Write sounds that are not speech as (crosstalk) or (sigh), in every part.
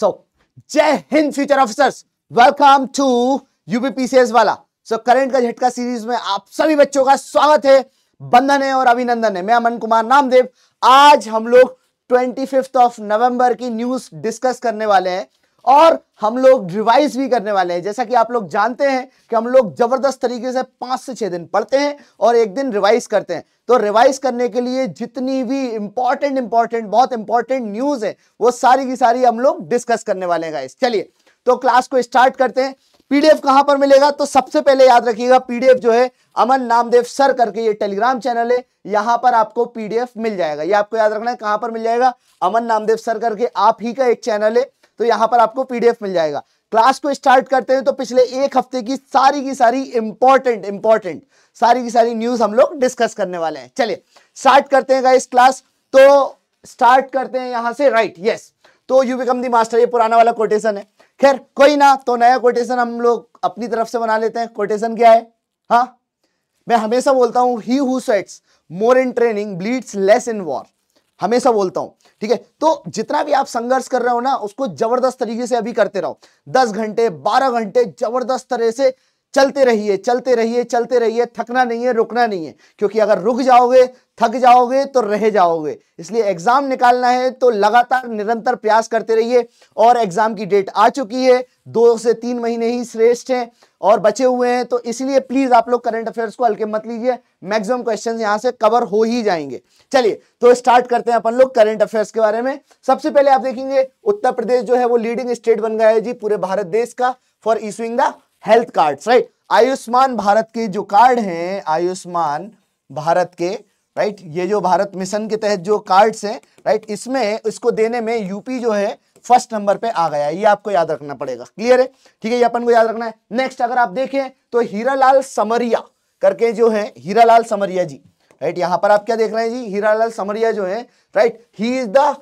सो जय हिंद future officers welcome to UPPCS वाला. So, करंट का झटका सीरीज में आप सभी बच्चों का स्वागत है बंधन है और अभिनंदन है मैं अमन कुमार नामदेव आज हम लोग ट्वेंटी ऑफ नवंबर की न्यूज डिस्कस करने वाले हैं और हम लोग रिवाइज भी करने वाले हैं जैसा कि आप लोग जानते हैं कि हम लोग जबरदस्त तरीके से पाँच से छह दिन पढ़ते हैं और एक दिन रिवाइज करते हैं तो रिवाइज करने के लिए जितनी भी इंपॉर्टेंट इंपॉर्टेंट बहुत इंपॉर्टेंट न्यूज़ है वो सारी की सारी हम लोग डिस्कस करने वाले हैं गाइस चलिए तो क्लास को स्टार्ट करते हैं पीडीएफ कहां पर मिलेगा तो सबसे पहले याद रखिएगा पीडीएफ जो है अमन नामदेव सर करके ये टेलीग्राम चैनल है यहां पर आपको पीडीएफ मिल जाएगा ये आपको याद रखना है कहां पर मिल जाएगा अमन नामदेव सर करके आप ही का एक चैनल है तो यहां पर आपको पीडीएफ मिल जाएगा क्लास को स्टार्ट करते हैं तो पिछले एक हफ्ते की सारी की सारी इंपॉर्टेंट इंपॉर्टेंट सारी की सारी न्यूज हम लोग डिस्कस करने वाले हैं चलिए स्टार्ट करते हैं इस क्लास तो स्टार्ट करते हैं यहां से राइट right, यस yes. तो यू बिकम दी मास्टर ये पुराना वाला कोटेशन है खैर कोई ना तो नया कोटेशन हम लोग अपनी तरफ से बना लेते हैं कोटेशन क्या है हा मैं हमेशा बोलता हूं he who sweats more in training bleeds less in war हमेशा बोलता हूं ठीक है तो जितना भी आप संघर्ष कर रहे हो ना उसको जबरदस्त तरीके से अभी करते रहो दस घंटे बारह घंटे जबरदस्त तरह से चलते रहिए चलते रहिए चलते रहिए थकना नहीं है रुकना नहीं है क्योंकि अगर रुक जाओगे थक जाओगे तो रह जाओगे इसलिए एग्जाम निकालना है तो लगातार निरंतर प्रयास करते रहिए और एग्जाम की डेट आ चुकी है दो से तीन महीने ही श्रेष्ठ हैं और बचे हुए हैं तो इसलिए प्लीज आप लोग करंट अफेयर्स को हल्के मत लीजिए मैक्सिमम क्वेश्चन यहां से कवर हो ही जाएंगे चलिए तो स्टार्ट करते हैं अपन लोग करंट अफेयर्स के बारे में सबसे पहले आप देखेंगे उत्तर प्रदेश जो है वो लीडिंग स्टेट बन गया है जी पूरे भारत देश का for issuing the health card right Ayushman Bharat के जो कार्ड है आयुष्मान भारत के राइट ये जो भारत मिशन के तहत जो कार्ड्स हैं राइट इसमें इसको देने में यूपी जो है फर्स्ट नंबर पे आ गया ये आपको याद रखना पड़ेगा क्लियर है ठीक है ये अपन को याद रखना है नेक्स्ट अगर आप देखें तो हीरालाल समरिया करके जो है हीरालाल समरिया जी राइट यहां पर आप क्या देख रहे हैं जी हीरालाल समरिया जो है right he is the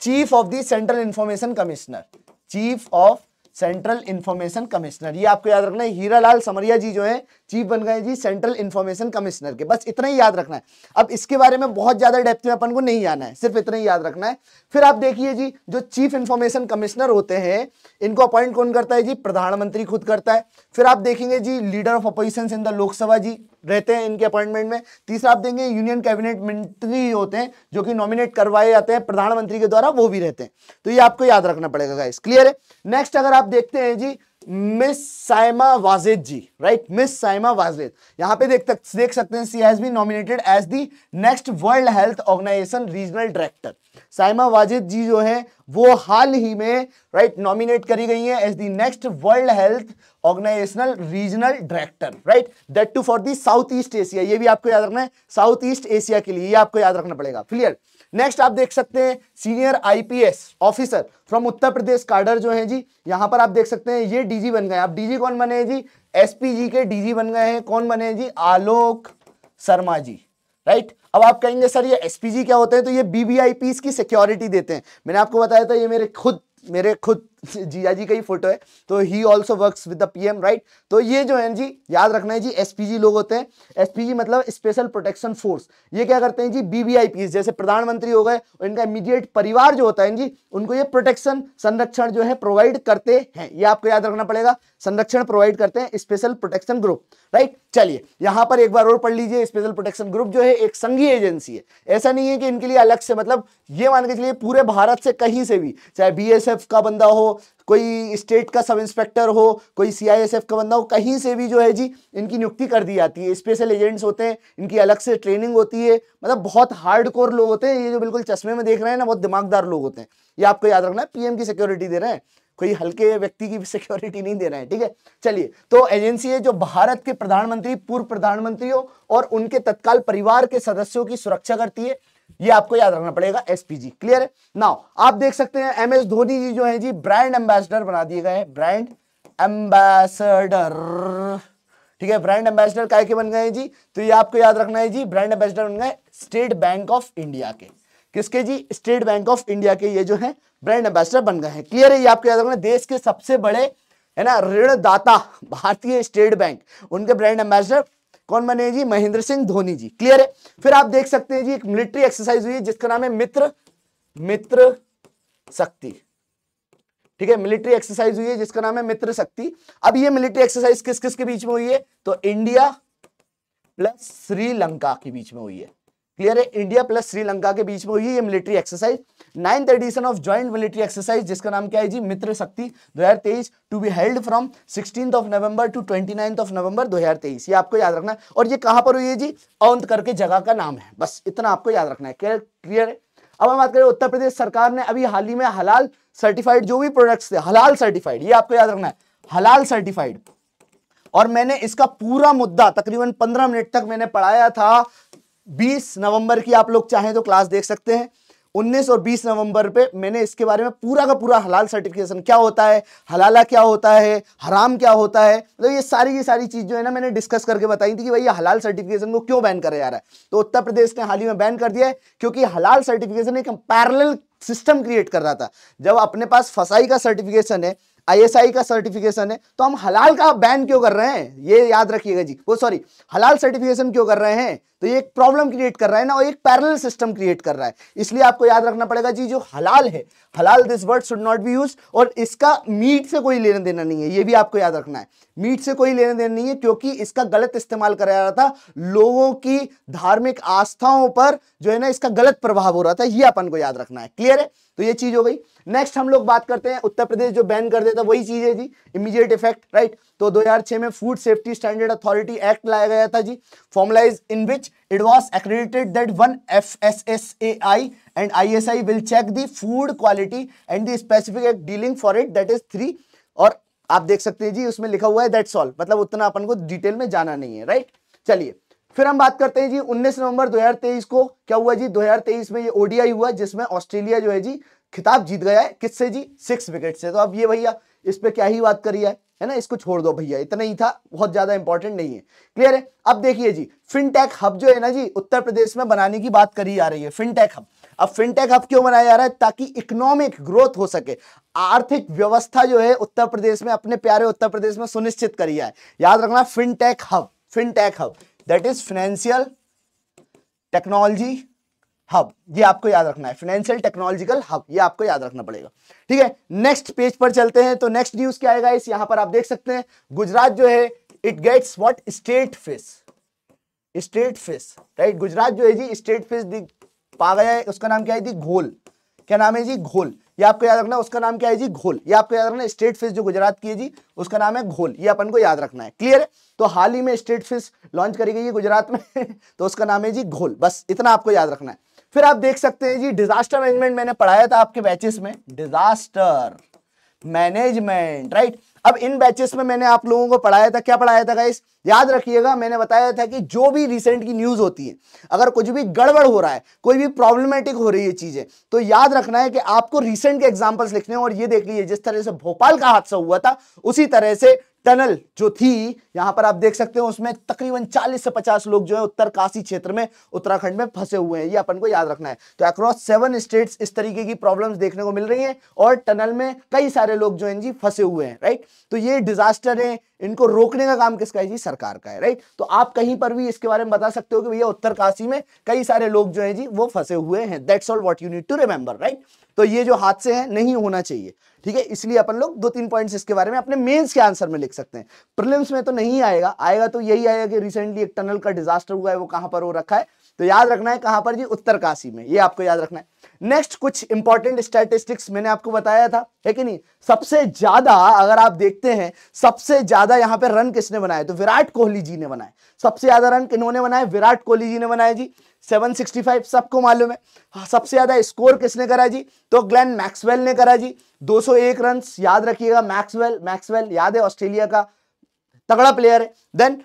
chief of the central information commissioner chief of central information commissioner ये आपको याद रखना है हीरालाल समरिया जी जो है चीफ बन गए जी सेंट्रल इन्फॉर्मेशन कमिश्नर के बस इतना ही याद रखना है अब इसके बारे में बहुत ज्यादा डेप्थ में अपन को नहीं जाना है सिर्फ इतना ही याद रखना है फिर आप देखिए जी जो चीफ इन्फॉर्मेशन कमिश्नर होते हैं इनको अपॉइंट कौन करता है जी प्रधानमंत्री खुद करता है फिर आप देखेंगे जी leader of opposition in the Lok Sabha जी रहते हैं इनके अपॉइंटमेंट में तीसरा आप देखेंगे यूनियन कैबिनेट मंत्री होते हैं जो कि नॉमिनेट करवाए जाते हैं प्रधानमंत्री के द्वारा वो भी रहते हैं तो ये आपको याद रखना पड़ेगा क्लियर है नेक्स्ट अगर आप देखते हैं जी miss Saima Wajid ji right miss Saima Wajid यहां पे देख तक, देख सकते हैं she has been nominated as the next world health organization regional director Saima Wajid ji जो है वो हाल ही में राइट नॉमिनेट करी गई है as the next world health organizational regional director right that to for the south east Asia ये भी आपको याद रखना है साउथ ईस्ट एशिया के लिए ये आपको याद रखना पड़ेगा क्लियर नेक्स्ट आप देख सकते हैं senior IPS officer from Uttar Pradesh cadre जो है जी यहां पर आप देख सकते हैं ये डीजी बन गए आप डीजी कौन बने जी एसपीजी के डीजी बन गए हैं कौन बने जी आलोक शर्मा जी राइट अब आप कहेंगे सर ये एसपीजी क्या होते हैं तो ये बीबीआईपीस की सिक्योरिटी देते हैं मैंने आपको बताया था ये मेरे खुद मेरे खुद जिया जी का ही फोटो है तो he also work with the PM right तो ये जो है जी याद रखना है जी एसपीजी लोग होते हैं एसपीजी मतलब स्पेशल प्रोटेक्शन फोर्स ये क्या करते हैं जी बीबीआईपी जैसे प्रधानमंत्री हो गए और इनका इमीडिएट परिवार जो होता है जी उनको ये प्रोटेक्शन संरक्षण जो है प्रोवाइड करते हैं ये आपको याद रखना पड़ेगा संरक्षण प्रोवाइड करते हैं स्पेशल प्रोटेक्शन ग्रुप राइट चलिए यहां पर एक बार और पढ़ लीजिए स्पेशल प्रोटेक्शन ग्रुप जो है एक संघीय एजेंसी है ऐसा नहीं है कि इनके लिए अलग से मतलब ये मान के चलिए पूरे भारत से कहीं से भी चाहे बीएसएफ का बंदा हो कोई स्टेट का सब इंस्पेक्टर हो कोई सीआईएसएफ का बंदा हो कहीं से भी जो है जी इनकी नियुक्ति कर दी जाती है स्पेशल एजेंट्स होते हैं इनकी अलग से ट्रेनिंग होती है मतलब बहुत हार्ड कोर लोग होते हैं ये जो बिल्कुल चश्मे में देख रहे हैं ना बहुत दिमागदार लोग होते हैं ये आपको याद रखना है पीएम की सिक्योरिटी दे रहे हैं कोई हल्के व्यक्ति की सिक्योरिटी नहीं दे रहे हैं ठीक है चलिए तो एजेंसी है जो भारत के प्रधानमंत्री पूर्व प्रधानमंत्रियों और उनके तत्काल परिवार के सदस्यों की सुरक्षा करती है ये आपको याद रखना पड़ेगा एसपीजी क्लियर है नाउ आप देख सकते हैं एम एस धोनी जी जो है जी ब्रांड एम्बेसडर बना दिए गए ब्रांड एम्बेसडर ठीक है ब्रांड एम्बेसडर काय के बन गए जी तो ये आपको याद रखना है जी ब्रांड एम्बेसडर बन गए स्टेट बैंक ऑफ इंडिया के किसके जी स्टेट बैंक ऑफ इंडिया के ये जो है ब्रांड एम्बेसडर बन गए हैं क्लियर है ये आपको याद रखना देश के सबसे बड़े है ना ऋणदाता भारतीय स्टेट बैंक उनके ब्रांड एम्बेसडर कौन बने जी महेंद्र सिंह धोनी जी क्लियर है फिर आप देख सकते हैं जी एक मिलिट्री एक्सरसाइज हुई जिसका नाम है मित्र मित्र शक्ति ठीक है मिलिट्री एक्सरसाइज हुई है जिसका नाम है मित्र शक्ति अब ये मिलिट्री एक्सरसाइज किस किस के बीच में हुई है तो इंडिया प्लस श्रीलंका के बीच में हुई है क्लियर है इंडिया प्लस श्रीलंका के बीच में हुई ये military exercise ninth edition of joint military exercise जिसका नाम क्या है जी Mitra Shakti 2023 to be held from sixteen of November to 29th of November 2023 ये आपको याद रखना है और ये कहां पर हुई है जी औंत करके जगह का नाम है बस इतना आपको याद रखना है क्लियर है अब हम बात करें उत्तर प्रदेश सरकार ने अभी हाल ही में हलाल सर्टिफाइड जो भी प्रोडक्ट्स थे हलाल सर्टिफाइड ये आपको याद रखना है हलाल सर्टिफाइड और मैंने इसका पूरा मुद्दा तकरीबन 15 मिनट तक मैंने पढ़ाया था 20 नवंबर की आप लोग चाहें तो क्लास देख सकते हैं 19 और 20 नवंबर पे मैंने इसके बारे में पूरा का पूरा हलाल सर्टिफिकेशन क्या होता है हलाला क्या होता है हराम क्या होता है मतलब तो ये सारी की सारी चीज़ जो है ना मैंने डिस्कस करके बताई थी कि भाई ये हलाल सर्टिफिकेशन को क्यों बैन करा जा रहा है तो उत्तर प्रदेश ने हाल ही में बैन कर दिया है क्योंकि हलाल सर्टिफिकेशन एक पैरल सिस्टम क्रिएट कर रहा था जब अपने पास फसाई का सर्टिफिकेशन है आईएसआई का सर्टिफिकेशन है तो हम हलाल का बैन क्यों कर रहे हैं ये याद रखिएगा जी वो सॉरी हलाल सर्टिफिकेशन क्यों कर रहे हैं तो ये एक प्रॉब्लम क्रिएट कर रहा है ना और एक पैरल सिस्टम क्रिएट कर रहा है इसलिए आपको याद रखना पड़ेगा जी जो हलाल है हलाल this word should not be use और इसका मीट से कोई लेना देना नहीं है ये भी आपको याद रखना है मीट से कोई लेने देना नहीं है क्योंकि इसका गलत इस्तेमाल जा रहा था लोगों की धार्मिक आस्थाओं पर जो है ना इसका गलत प्रभाव हो रहा था ये अपन को याद रखना है क्लियर है तो ये चीज हो गई नेक्स्ट हम लोग बात करते हैं उत्तर प्रदेश जो बैन कर देता वही चीज है जी इमीडिएट इफेक्ट राइट तो 2006 में food safety standard authority act लाया गया था जी formalize in which research, it was accredited that one FSSAI and ISI will check the food quality and the specific act dealing for it that is three और आप देख सकते हैं जी उसमें लिखा हुआ है दैट्स ऑल मतलब उतना अपन को डिटेल में जाना नहीं है राइट चलिए फिर हम बात करते हैं जी 19 नवंबर 2023 को क्या हुआ जी 2023 में ये ओडीआई हुआ जिसमें ऑस्ट्रेलिया जो है जी खिताब जीत गया है किससे जी सिक्स विकेट से तो अब ये भैया इस पे क्या ही बात करी है है ना इसको छोड़ दो भैया इतना ही था बहुत ज्यादा इंपॉर्टेंट नहीं है क्लियर है अब देखिए जी फिनटेक हब जो है ना जी उत्तर प्रदेश में बनाने की बात करी जा रही है फिनटेक हब अब फिनटेक हब क्यों बनाया जा रहा है ताकि इकोनॉमिक ग्रोथ हो सके आर्थिक व्यवस्था जो है उत्तर प्रदेश में अपने प्यारे उत्तर प्रदेश में सुनिश्चित करी जाए याद रखना fintech hub fintech hub that is financial technology hub ये आपको याद रखना है फाइनेंशियल टेक्नोलॉजिकल हब ये आपको याद रखना पड़ेगा ठीक है नेक्स्ट पेज पर चलते हैं तो नेक्स्ट न्यूज क्या आएगा इस यहां पर आप देख सकते हैं गुजरात जो है it gets what state face state face right Gujarat जो है जी स्टेट फेस पा गया है उसका नाम क्या है जी घोल क्या नाम है जी घोल ये आपको याद रखना उसका नाम क्या है जी घोल ये आपको याद रखना स्टेट फिश जो गुजरात की है जी उसका नाम है घोल ये अपन को याद रखना है क्लियर है तो हाल ही में स्टेट फिश लॉन्च करी गई है गुजरात में (laughs) तो उसका नाम है जी घोल बस इतना आपको याद रखना है फिर आप देख सकते हैं जी डिजास्टर मैनेजमेंट मैंने पढ़ाया था आपके बैचेस में डिजास्टर मैनेजमेंट राइट अब इन बैचेस में मैंने आप लोगों को पढ़ाया था क्या पढ़ाया था गाइस याद रखिएगा मैंने बताया था कि जो भी रिसेंट की न्यूज होती है अगर कुछ भी गड़बड़ हो रहा है कोई भी प्रॉब्लमेटिक हो रही है चीजें तो याद रखना है कि आपको रिसेंट के एग्जांपल्स लिखने हैं और ये देख लीजिए जिस तरह से भोपाल का हादसा हुआ था उसी तरह से टनल जो थी यहां पर आप देख सकते हो उसमें तकरीबन 40 से 50 लोग जो है उत्तर काशी क्षेत्र में उत्तराखंड में फंसे हुए हैं ये अपन को याद रखना है तो अक्रॉस सेवन स्टेट्स इस तरीके की प्रॉब्लम्स देखने को मिल रही हैं और टनल में कई सारे लोग जो है जी फंसे हुए हैं राइट तो ये डिजास्टर है इनको रोकने का काम किसका है जी सरकार का है राइट तो आप कहीं पर भी इसके बारे में बता सकते हो कि भैया उत्तरकाशी में कई सारे लोग जो है जी वो फंसे हुए हैं that's all what you need to remember right तो ये जो हादसे हैं नहीं होना चाहिए ठीक है इसलिए अपन लोग दो तीन पॉइंट्स इसके बारे में अपने मेंस के आंसर में लिख सकते हैं प्रिलिम्स में तो नहीं आएगा आएगा तो यही आएगा कि रिसेंटली एक टनल का डिजास्टर हुआ है वो कहां पर हो रखा है तो याद रखना है कहां पर जी उत्तरकाशी में ये आपको याद रखना है नेक्स्ट कुछ इंपॉर्टेंट स्टैटिस्टिक्स मैंने आपको बताया था है कि नहीं सबसे ज्यादा अगर आप देखते हैं सबसे ज्यादा यहां पर रन किसने बनाए तो विराट कोहली जी ने बनाए सबसे ज्यादा रन किन्होंने बनाए विराट कोहली जी ने बनाए जी 765 सबको मालूम है हाँ, सबसे ज्यादा स्कोर किसने करा जी तो ग्लेन मैक्सवेल ने करा जी 201 सौ रन याद रखिएगा मैक्सवेल मैक्सवेल याद है ऑस्ट्रेलिया का तगड़ा प्लेयर है देन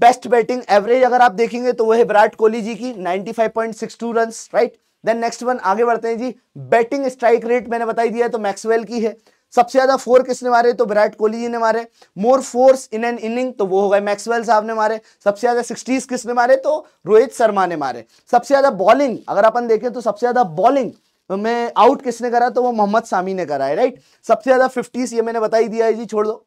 बेस्ट बैटिंग एवरेज अगर आप देखेंगे तो वह है विराट कोहली जी की 95.62 run right then next one आगे बढ़ते हैं जी बैटिंग स्ट्राइक रेट मैंने बताई दिया तो मैक्सवेल की है सबसे ज्यादा फोर किसने मारे तो विराट कोहली जी ने मारे more fours in an inning तो वो हो गए मैक्सवेल साहब ने मारे सबसे ज्यादा सिक्सटीज किसने मारे तो रोहित शर्मा ने मारे सबसे ज्यादा बॉलिंग अगर अपन देखें तो सबसे ज्यादा बॉलिंग में आउट किसने करा तो वो मोहम्मद सामी ने करा है राइट सबसे ज्यादा फिफ्टीज ये मैंने बताई दिया है जी छोड़ दो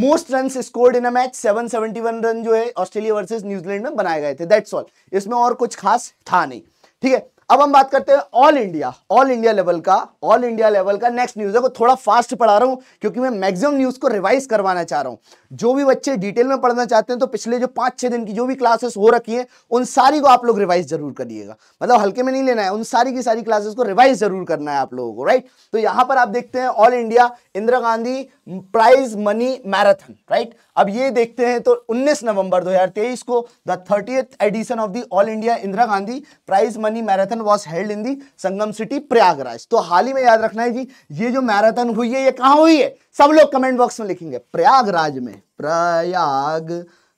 most run scored in a match 771 run जो है ऑस्ट्रेलिया वर्सेस न्यूजीलैंड में बनाए गए थे दैट्स ऑल इसमें और कुछ खास था नहीं ठीक है अब हम बात करते हैं all India all India level का ऑल इंडिया लेवल का नेक्स्ट न्यूज है को थोड़ा फास्ट पढ़ा रहा हूं क्योंकि मैं मैक्सिमम न्यूज को रिवाइज करवाना चाह रहा हूं जो भी बच्चे डिटेल में पढ़ना चाहते हैं तो पिछले जो पांच छह दिन की जो भी क्लासेस हो रखी हैं उन सारी को आप लोग रिवाइज जरूर करिएगा मतलब हल्के में नहीं लेना है उन सारी की सारी क्लासेस को रिवाइज जरूर करना है आप लोगों को राइट तो यहां पर आप देखते हैं all India Indira Gandhi prize money marathon right अब ये देखते हैं तो 19 नवंबर 2023 को the thirty edition of the all India Indira Gandhi prize money marathon was held in the Sangam city Prayagraj तो हाल ही में याद रखना है जी ये जो मैराथन हुई है ये कहाँ हुई है सब लोग कमेंट बॉक्स में लिखेंगे प्रयागराज में प्रयाग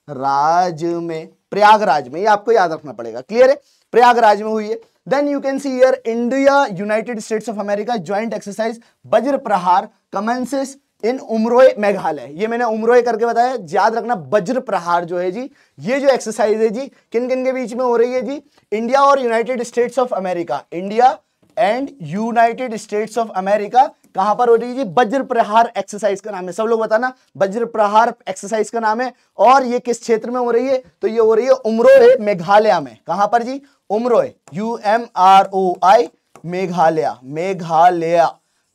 राज में प्रयागराज में ये आपको याद रखना पड़ेगा क्लियर है प्रयागराज में हुई है then you can see here India United States of America joint exercise Vajra Prahar कमेंसिस इन उम्रोय मेघालय ये मैंने उम्रोय करके बताया याद रखना वज्र प्रहार जो है जी ये जो एक्सरसाइज है जी किन किन के बीच में हो रही है जी इंडिया और United States of America India and United States of America कहां पर हो रही है जी वज्र प्रहार एक्सरसाइज का नाम है सब लोग बताना वज्र प्रहार एक्सरसाइज का नाम है और ये किस क्षेत्र में हो रही है तो ये हो रही है उम्रोय मेघालय में कहां पर जी Umroi U M R O I Meghalaya Meghalaya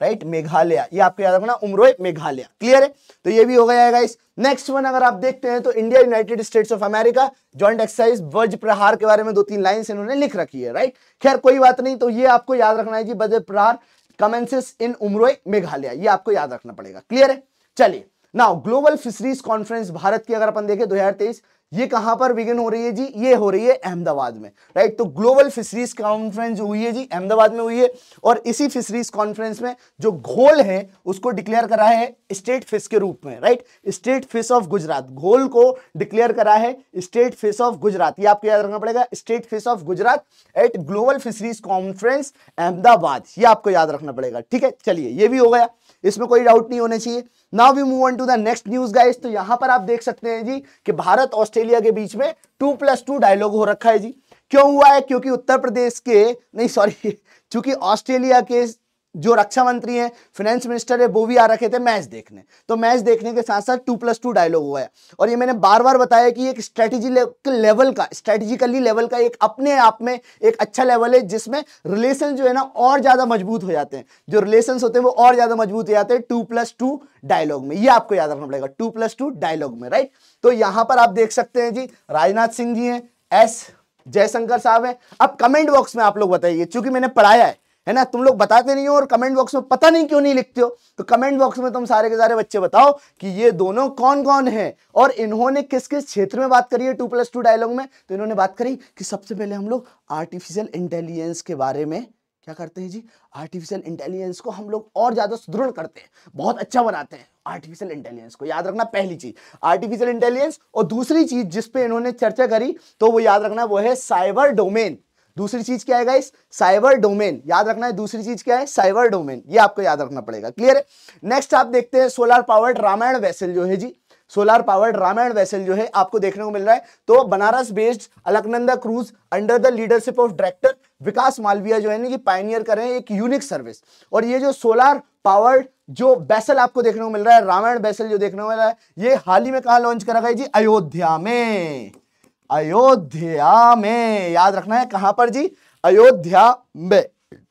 right Meghalaya ये आपको याद रखना उमरोय मेघालय क्लियर है तो ये भी हो गया है नेक्स्ट वन अगर आप देखते हैं तो India United States of America joint exercise Vajra Prahar के बारे में दो तीन लाइन इन्होंने लिख रखी है राइट खैर कोई बात नहीं तो ये आपको याद रखना है जी वज्र प्रहार कमेंसिस इन उमरोय मेघालय ये आपको याद रखना पड़ेगा क्लियर है चलिए now global fisheries conference Bharat की अगर अपन देखें 2023 ये कहां पर बिगिन हो रही है जी ये हो रही है अहमदाबाद में राइट तो ग्लोबल फिशरीज कॉन्फ्रेंस जो हुई है जी अहमदाबाद में हुई है और इसी फिशरीज कॉन्फ्रेंस में जो घोल है उसको डिक्लेयर करा है स्टेट फिश के रूप में right state fish of Gujarat घोल को डिक्लेयर करा है स्टेट फिश ऑफ गुजरात ये आपको याद रखना पड़ेगा state fish of Gujarat at global fisheries conference Ahmedabad ये आपको याद रखना पड़ेगा ठीक है चलिए ये भी हो गया इसमें कोई डाउट नहीं होना चाहिए now we move on to the next news guys तो यहां पर आप देख सकते हैं जी कि भारत ऑस्ट्रेलिया के बीच में टू प्लस टू डायलॉग हो रखा है जी क्यों हुआ है क्योंकि उत्तर प्रदेश के नहीं सॉरी चूंकि (laughs) ऑस्ट्रेलिया के जो रक्षा मंत्री हैं फाइनेंस मिनिस्टर है वो भी आ रखे थे मैच देखने तो मैच देखने के साथ साथ टू प्लस टू डायलॉग हुआ है और ये मैंने बार बार बताया कि एक स्ट्रेटेजी लेवल का स्ट्रेटेजिकली लेवल का एक अपने आप में एक अच्छा लेवल है जिसमें रिलेशन जो है ना और ज़्यादा मजबूत हो जाते हैं जो रिलेशन होते हैं वो और ज़्यादा मजबूत हो जाते हैं टू प्लस टू डायलॉग में ये आपको याद रखना पड़ेगा टू प्लस टू डायलॉग में राइट तो यहां पर आप देख सकते हैं जी राजनाथ सिंह जी हैं एस जयशंकर साहब हैं अब कमेंट बॉक्स में आप लोग बताइए चूंकि मैंने पढ़ाया है है ना तुम लोग बताते नहीं हो और कमेंट बॉक्स में पता नहीं क्यों नहीं लिखते हो तो कमेंट बॉक्स में तुम सारे के सारे बच्चे बताओ कि ये दोनों कौन कौन हैं और इन्होंने किस किस क्षेत्र में बात करी है टू प्लस टू डायलॉग में तो इन्होंने बात करी कि सबसे पहले हम लोग आर्टिफिशियल इंटेलिजेंस के बारे में क्या करते हैं जी आर्टिफिशियल इंटेलिजेंस को हम लोग और ज़्यादा सुदृढ़ करते हैं बहुत अच्छा बनाते हैं आर्टिफिशियल इंटेलिजेंस को याद रखना पहली चीज़ आर्टिफिशियल इंटेलिजेंस और दूसरी चीज़ जिसपे इन्होंने चर्चा करी तो वो याद रखना वो है साइबर डोमेन दूसरी चीज क्या है गाइस साइबर डोमेन याद रखना है दूसरी चीज क्या है साइबर डोमेन ये आपको याद रखना पड़ेगा क्लियर है नेक्स्ट आप देखते हैं सोलर पावर्ड रामायण वैसल जो है जी सोलर पावर्ड रामायण वैसल जो है आपको देखने को मिल रहा है तो Banaras based Alaknanda cruise under the leadership of director Vikas Malviya जो है ना कि पाइनियर कर रहे हैं एक यूनिक सर्विस और ये जो सोलर पावर्ड जो बैसल आपको देखने को मिल रहा है रामायण बैसल जो देखने को मिल रहा है ये हाल ही में कहा लॉन्च करा गया जी अयोध्या में अयोध्या में याद रखना है कहां पर जी अयोध्या में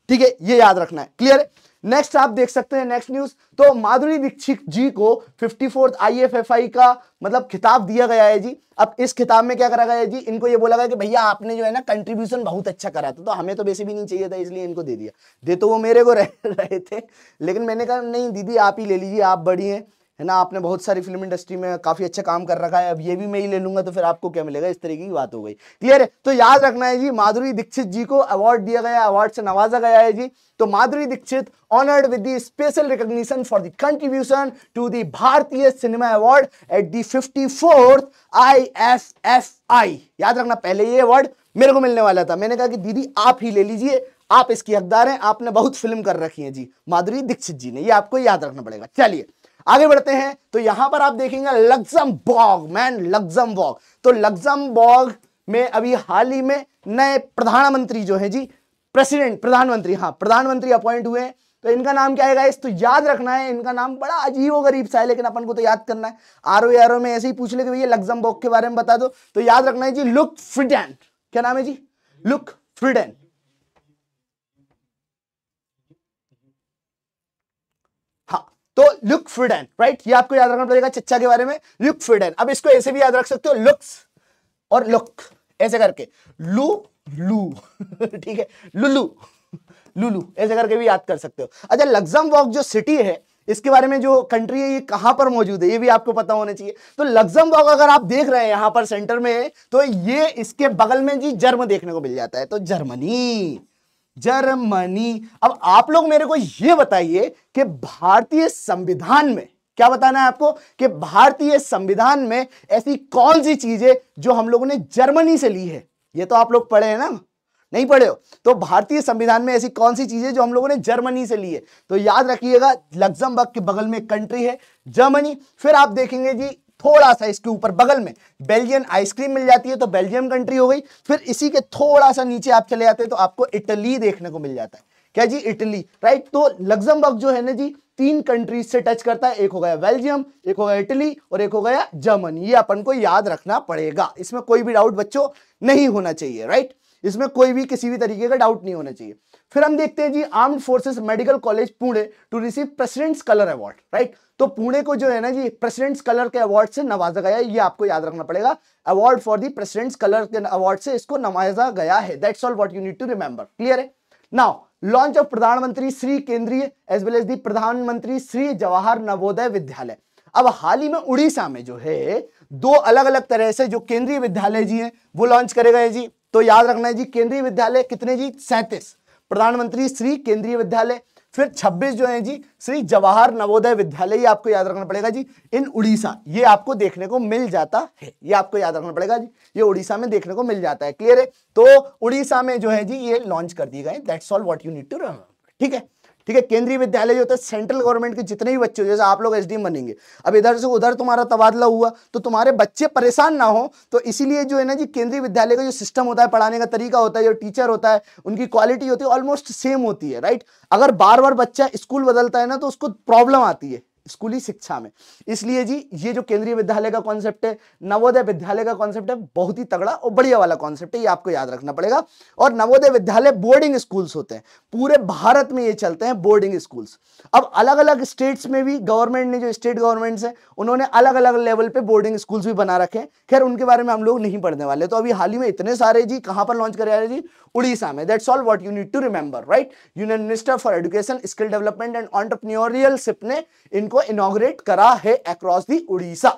ठीक है ये याद रखना है क्लियर है नेक्स्ट आप देख सकते हैं नेक्स्ट न्यूज तो माधुरी दीक्षित जी को फिफ्टी फोर्थ आई का मतलब खिताब दिया गया है जी अब इस खिताब में क्या करा गया है जी इनको ये बोला गया कि भैया आपने जो है ना कंट्रीब्यूशन बहुत अच्छा करा था तो, तो हमें तो वैसे भी नहीं चाहिए था इसलिए इनको दे दिया दे तो वो मेरे को रह (laughs) रहे थे लेकिन मैंने कहा नहीं दीदी आप ही ले लीजिए आप बड़ी हैं है ना आपने बहुत सारी फिल्म इंडस्ट्री में काफ़ी अच्छा काम कर रखा है अब ये भी मैं ही ले लूंगा तो फिर आपको क्या मिलेगा इस तरीके की बात हो गई क्लियर है तो याद रखना है जी माधुरी दीक्षित जी को अवार्ड दिया गया अवार्ड से नवाजा गया है जी तो Madhuri Dixit honoured with special recognition for the contribution to the Bharatiya cinema award at the fifty fourth I S S I याद रखना पहले ये अवार्ड मेरे को मिलने वाला था मैंने कहा कि दीदी आप ही ले लीजिए आप इसकी हकदार हैं आपने बहुत फिल्म कर रखी है जी माधुरी दीक्षित जी ने ये आपको याद रखना पड़ेगा चलिए आगे बढ़ते हैं तो यहां पर आप देखेंगे लग्जमबॉर्ग मैन लग्जमबॉर्ग तो लग्जमबॉर्ग में अभी हाल ही में नए प्रधानमंत्री जो है जी प्रेसिडेंट प्रधानमंत्री हाँ प्रधानमंत्री अपॉइंट हुए हैं तो इनका नाम क्या है इस तो याद रखना है इनका नाम बड़ा अजीब गरीब सा है लेकिन अपन को तो याद करना है आर ओ आर ओ में ऐसे ही पूछ ले कि भैया लग्जमबॉर्ग के बारे में बता दो तो याद रखना है जी लुक फ्रिडेंट क्या नाम है जी लुक फ्रिडेंट तो लुक फ्रीडन राइट ये आपको याद रखना पड़ेगा चच्चा के बारे में लुक फ्रीडन अब इसको ऐसे भी याद रख सकते हो लुक्स और लुक ऐसे करके लू लू (laughs) ठीक है लुलू लुलू ऐसे करके भी याद कर सकते हो अच्छा लग्जमबर्ग जो सिटी है इसके बारे में जो कंट्री है ये कहां पर मौजूद है ये भी आपको पता होना चाहिए तो लग्जमबर्ग अगर आप देख रहे हैं यहां पर सेंटर में तो ये इसके बगल में जी जर्म देखने को मिल जाता है तो जर्मनी जर्मनी अब आप लोग मेरे को यह बताइए कि भारतीय संविधान में क्या बताना है आपको कि भारतीय संविधान में ऐसी कौन सी चीजें जो हम लोगों ने जर्मनी से ली है ये तो आप लोग पढ़े हैं ना नहीं पढ़े हो तो भारतीय संविधान में ऐसी कौन सी चीजें जो हम लोगों ने जर्मनी से ली है तो याद रखिएगा लग्जमबर्ग के बगल में कंट्री है जर्मनी फिर आप देखेंगे जी थोड़ा सा इसके ऊपर बगल में बेल्जियन आइसक्रीम मिल जाती है तो बेल्जियम कंट्री हो गई फिर इसी के थोड़ा सा नीचे आप चले जाते हैं तो आपको इटली देखने को मिल जाता है क्या जी इटली राइट तो लग्जमबर्ग जो है ना जी तीन कंट्रीज से टच करता है एक हो गया बेल्जियम एक हो गया इटली और एक हो गया जर्मनी ये अपन को याद रखना पड़ेगा इसमें कोई भी डाउट बच्चों नहीं होना चाहिए राइट इसमें कोई भी किसी भी तरीके का डाउट नहीं होना चाहिए फिर हम देखते हैं जी armed forces medical college Pune to receive president's colour award right तो पुणे को जो है ना जी प्रेसिडेंट्स कलर के अवार्ड से नवाजा गया ये आपको याद रखना पड़ेगा award for the president's colour के अवार्ड से इसको नवाजा गया है that's all what you need to remember clear है नाउ लॉन्च ऑफ प्रधानमंत्री श्री केंद्रीय एज वेल एज दी प्रधानमंत्री श्री जवाहर नवोदय विद्यालय अब हाल ही में उड़ीसा में जो है दो अलग अलग तरह से जो केंद्रीय विद्यालय जी हैं वो लॉन्च करे गए जी तो याद रखना है जी केंद्रीय विद्यालय कितने जी सैंतीस प्रधानमंत्री श्री केंद्रीय विद्यालय फिर 26 जो है जी श्री जवाहर नवोदय विद्यालय ये आपको याद रखना पड़ेगा जी इन उड़ीसा ये आपको देखने को मिल जाता है ये आपको याद रखना पड़ेगा जी ये उड़ीसा में देखने को मिल जाता है क्लियर है तो उड़ीसा में जो है जी ये लॉन्च कर दिए गए that's all what you need to remember ठीक है ठीक है केंद्रीय विद्यालय जो होता है सेंट्रल गवर्नमेंट के जितने भी बच्चे जैसे आप लोग एस बनेंगे अब इधर से उधर तुम्हारा तबादला हुआ तो तुम्हारे बच्चे परेशान ना हो तो इसीलिए जो है ना जी केंद्रीय विद्यालय का जो सिस्टम होता है पढ़ाने का तरीका होता है जो टीचर होता है उनकी क्वालिटी होती है ऑलमोस्ट सेम होती है राइट अगर बार बार बच्चा स्कूल बदलता है ना तो उसको प्रॉब्लम आती है स्कूली शिक्षा में इसलिए जी ये जो केंद्रीय विद्यालय का कॉन्सेप्ट है नवोदय विद्यालय का कॉन्सेप्ट है बहुत ही तगड़ा और बढ़िया वाला कॉन्सेप्ट है ये आपको याद रखना पड़ेगा और नवोदय विद्यालय बोर्डिंग स्कूल्स होते हैं पूरे भारत में ये चलते हैं बोर्डिंग स्कूल्स अब अलग अलग स्टेट्स में भी गवर्नमेंट ने जो स्टेट गवर्नमेंट्स हैं उन्होंने अलग अलग लेवल पर बोर्डिंग स्कूल्स भी बना रखे हैं खैर उनके बारे में हम लोग नहीं पढ़ने वाले तो अभी हाल ही में इतने सारे जी कहाँ पर लॉन्च करे जी उड़ीसा में that's all what you need to remember right union minister for education skill development and entrepreneurship ने इन इनको इनोग्रेट करा है अक्रॉस दी उड़ीसा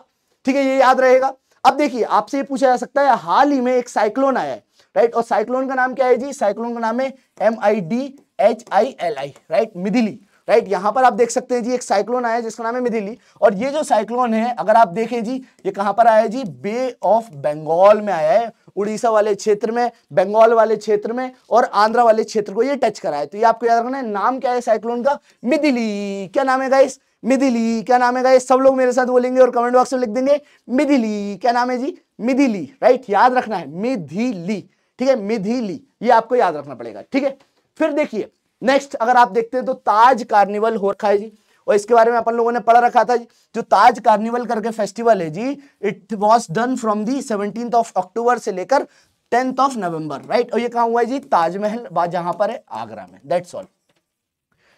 ठीक है ये याद रहेगा अब देखिए आपसे ये पूछा जा सकता है हाल ही में एक साइक्लोन आया है राइट और साइक्लोन का नाम क्या है जी साइक्लोन का नाम है M I D H I L I right Midhili right यहां पर आप देख सकते हैं जी एक साइक्लोन आया जिसका नाम है मिदिली और ये जो साइक्लोन है अगर आप देखें जी ये कहां पर आया जी बे ऑफ बंगाल में आया है उड़ीसा वाले क्षेत्र में बंगाल वाले क्षेत्र में और आंध्र वाले क्षेत्र को ये टच करा है तो ये आपको याद रखना है नाम क्या है साइक्लोन का मिदिली क्या नाम है गाइस मिदिली क्या नाम है गाइस सब लोग मेरे साथ बोलेंगे और कमेंट बॉक्स में लिख देंगे मिदिली क्या नाम है जी मिदिली राइट याद रखना है मिधिली ठीक है मिधिली ये आपको याद रखना पड़ेगा ठीक है फिर देखिए नेक्स्ट अगर आप देखते हैं तो ताज कार्निवल हो रखा है जी और इसके बारे में अपन लोगों ने पढ़ रखा था जी जो ताज कार्निवल करके फेस्टिवल है जी it was done from the seventeen of October से लेकर टेंथ ऑफ नवंबर राइट और ये कहा हुआ है जी ताजमहल जहां पर है आगरा में दैट्स ऑल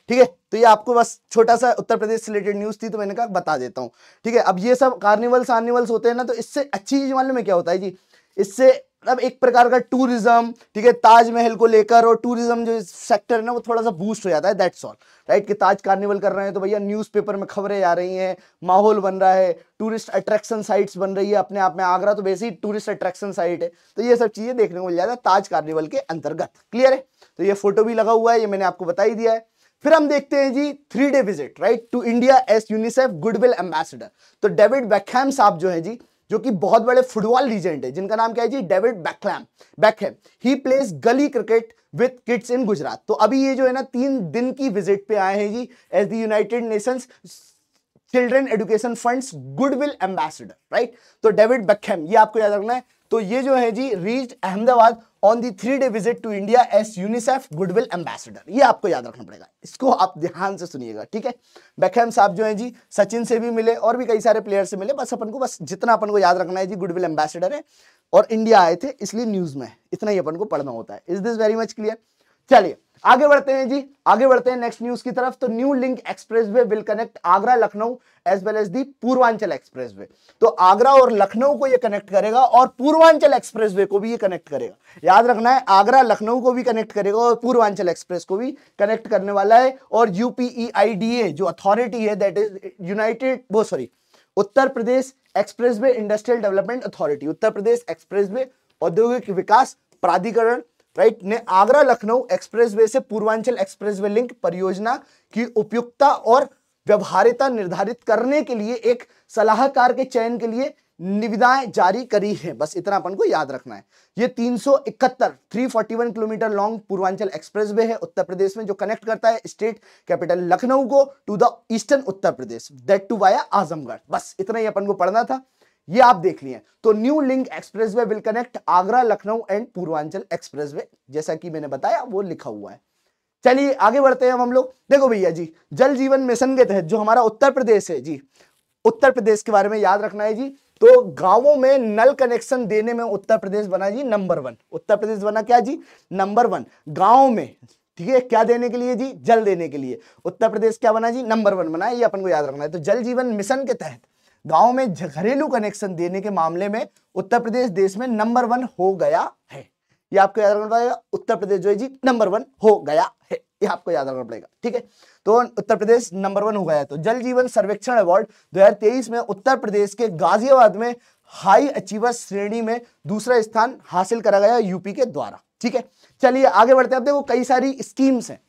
ठीक है तो ये आपको बस छोटा सा उत्तर प्रदेश से रिलेटेड न्यूज थी तो मैंने कहा बता देता हूँ ठीक है अब ये सब कार्निवल्स आर्निवल्स होते हैं ना तो इससे अच्छी चीज मालूम है क्या होता है जी इससे अब एक प्रकार का टूरिज्म ठीक है ताजमहल को लेकर और टूरिज्म जो सेक्टर है ना वो थोड़ा सा बूस्ट हो जाता है दैट्स ऑल राइट कि ताज कार्निवल कर रहे हैं तो भैया न्यूज़पेपर में खबरें आ रही हैं माहौल बन रहा है टूरिस्ट अट्रैक्शन साइट्स बन रही है अपने आप में आगरा तो वैसे ही टूरिस्ट अट्रैक्शन साइट है तो ये सब चीज़ें देखने को मिल जाता है ताज कार्निवल के अंतर्गत क्लियर है तो ये फोटो भी लगा हुआ है ये मैंने आपको बता ही दिया है फिर हम देखते हैं जी three day visit right to India as UNICEF goodwill ambassador तो डेविड बैकहैम साहब जो है जी जो कि बहुत बड़े फुटबॉल लीजेंड है जिनका नाम क्या है जी David Beckham Beckham he plays gully cricket with kids in Gujarat तो अभी ये जो है ना तीन दिन की विजिट पे आए हैं जी as the United Nations children education funds goodwill ambassador right तो डेविड बैकहैम ये आपको याद रखना है तो ये जो है जी reached Ahmedabad on the three day visit to India as UNICEF goodwill ambassador ये आपको याद रखना पड़ेगा इसको आप ध्यान से सुनिएगा ठीक है बैकहम साहब जो है जी सचिन से भी मिले और भी कई सारे प्लेयर से मिले बस अपन को बस जितना अपन को याद रखना है जी गुडविल एम्बेसडर है और इंडिया आए थे इसलिए न्यूज में इतना ही अपन को पढ़ना होता है is this very much clear चलिए आगे बढ़ते हैं जी आगे बढ़ते हैं नेक्स्ट न्यूज की तरफ तो new link expressway will connect Agra Lucknow as well as the Purvanchal way तो आगरा और लखनऊ को ये कनेक्ट करेगा और पूर्वांचल वे को भी ये कनेक्ट करेगा याद रखना है आगरा लखनऊ को भी कनेक्ट करेगा और पूर्वांचल एक्सप्रेस को भी कनेक्ट करने वाला है और यूपीईआईडीए e जो अथॉरिटी है दैट इज यूनाइटेड वो sorry Uttar Pradesh express industrial development authority Uttar Pradesh एक्सप्रेस औद्योगिक विकास प्राधिकरण राइट ने आगरा लखनऊ एक्सप्रेसवे से पूर्वांचल एक्सप्रेसवे लिंक परियोजना की उपयुक्तता और व्यवहारिता निर्धारित करने के लिए एक सलाहकार के चयन के लिए निविदाएं जारी करी है बस इतना अपन को याद रखना है ये 371 341 किलोमीटर लॉन्ग पूर्वांचल एक्सप्रेसवे है उत्तर प्रदेश में जो कनेक्ट करता है स्टेट कैपिटल लखनऊ को to the eastern Uttar Pradesh that to via Azamgarh बस इतना ही अपन को पढ़ना था ये आप देख लिए तो new link expressway will connect Agra Lucknow and Purvanchal expressway जैसा कि मैंने बताया वो लिखा हुआ है चलिए आगे बढ़ते हैं हम लोग देखो भैया जी जल जीवन मिशन के तहत जो हमारा उत्तर प्रदेश है जी उत्तर प्रदेश के बारे में याद रखना है जी तो गांवों में नल कनेक्शन देने में उत्तर प्रदेश बना जी नंबर वन उत्तर प्रदेश बना क्या जी नंबर वन गांव में ठीक है क्या देने के लिए जी जल देने के लिए उत्तर प्रदेश क्या बना जी नंबर वन बना ये अपन को याद रखना है तो जल जीवन मिशन के तहत गांव में घरेलू कनेक्शन देने के मामले में उत्तर प्रदेश देश में नंबर वन हो गया है ये आपको याद रखना पड़ेगा उत्तर प्रदेश जो है जी नंबर वन हो गया है ये आपको याद रखना पड़ेगा ठीक है तो उत्तर प्रदेश नंबर वन हो गया है तो जल जीवन सर्वेक्षण अवार्ड दो में उत्तर प्रदेश के गाजियाबाद में हाई अचीवर श्रेणी में दूसरा स्थान हासिल करा गया यूपी के द्वारा ठीक है चलिए आगे बढ़ते हैं अब देखो कई सारी स्कीम्स हैं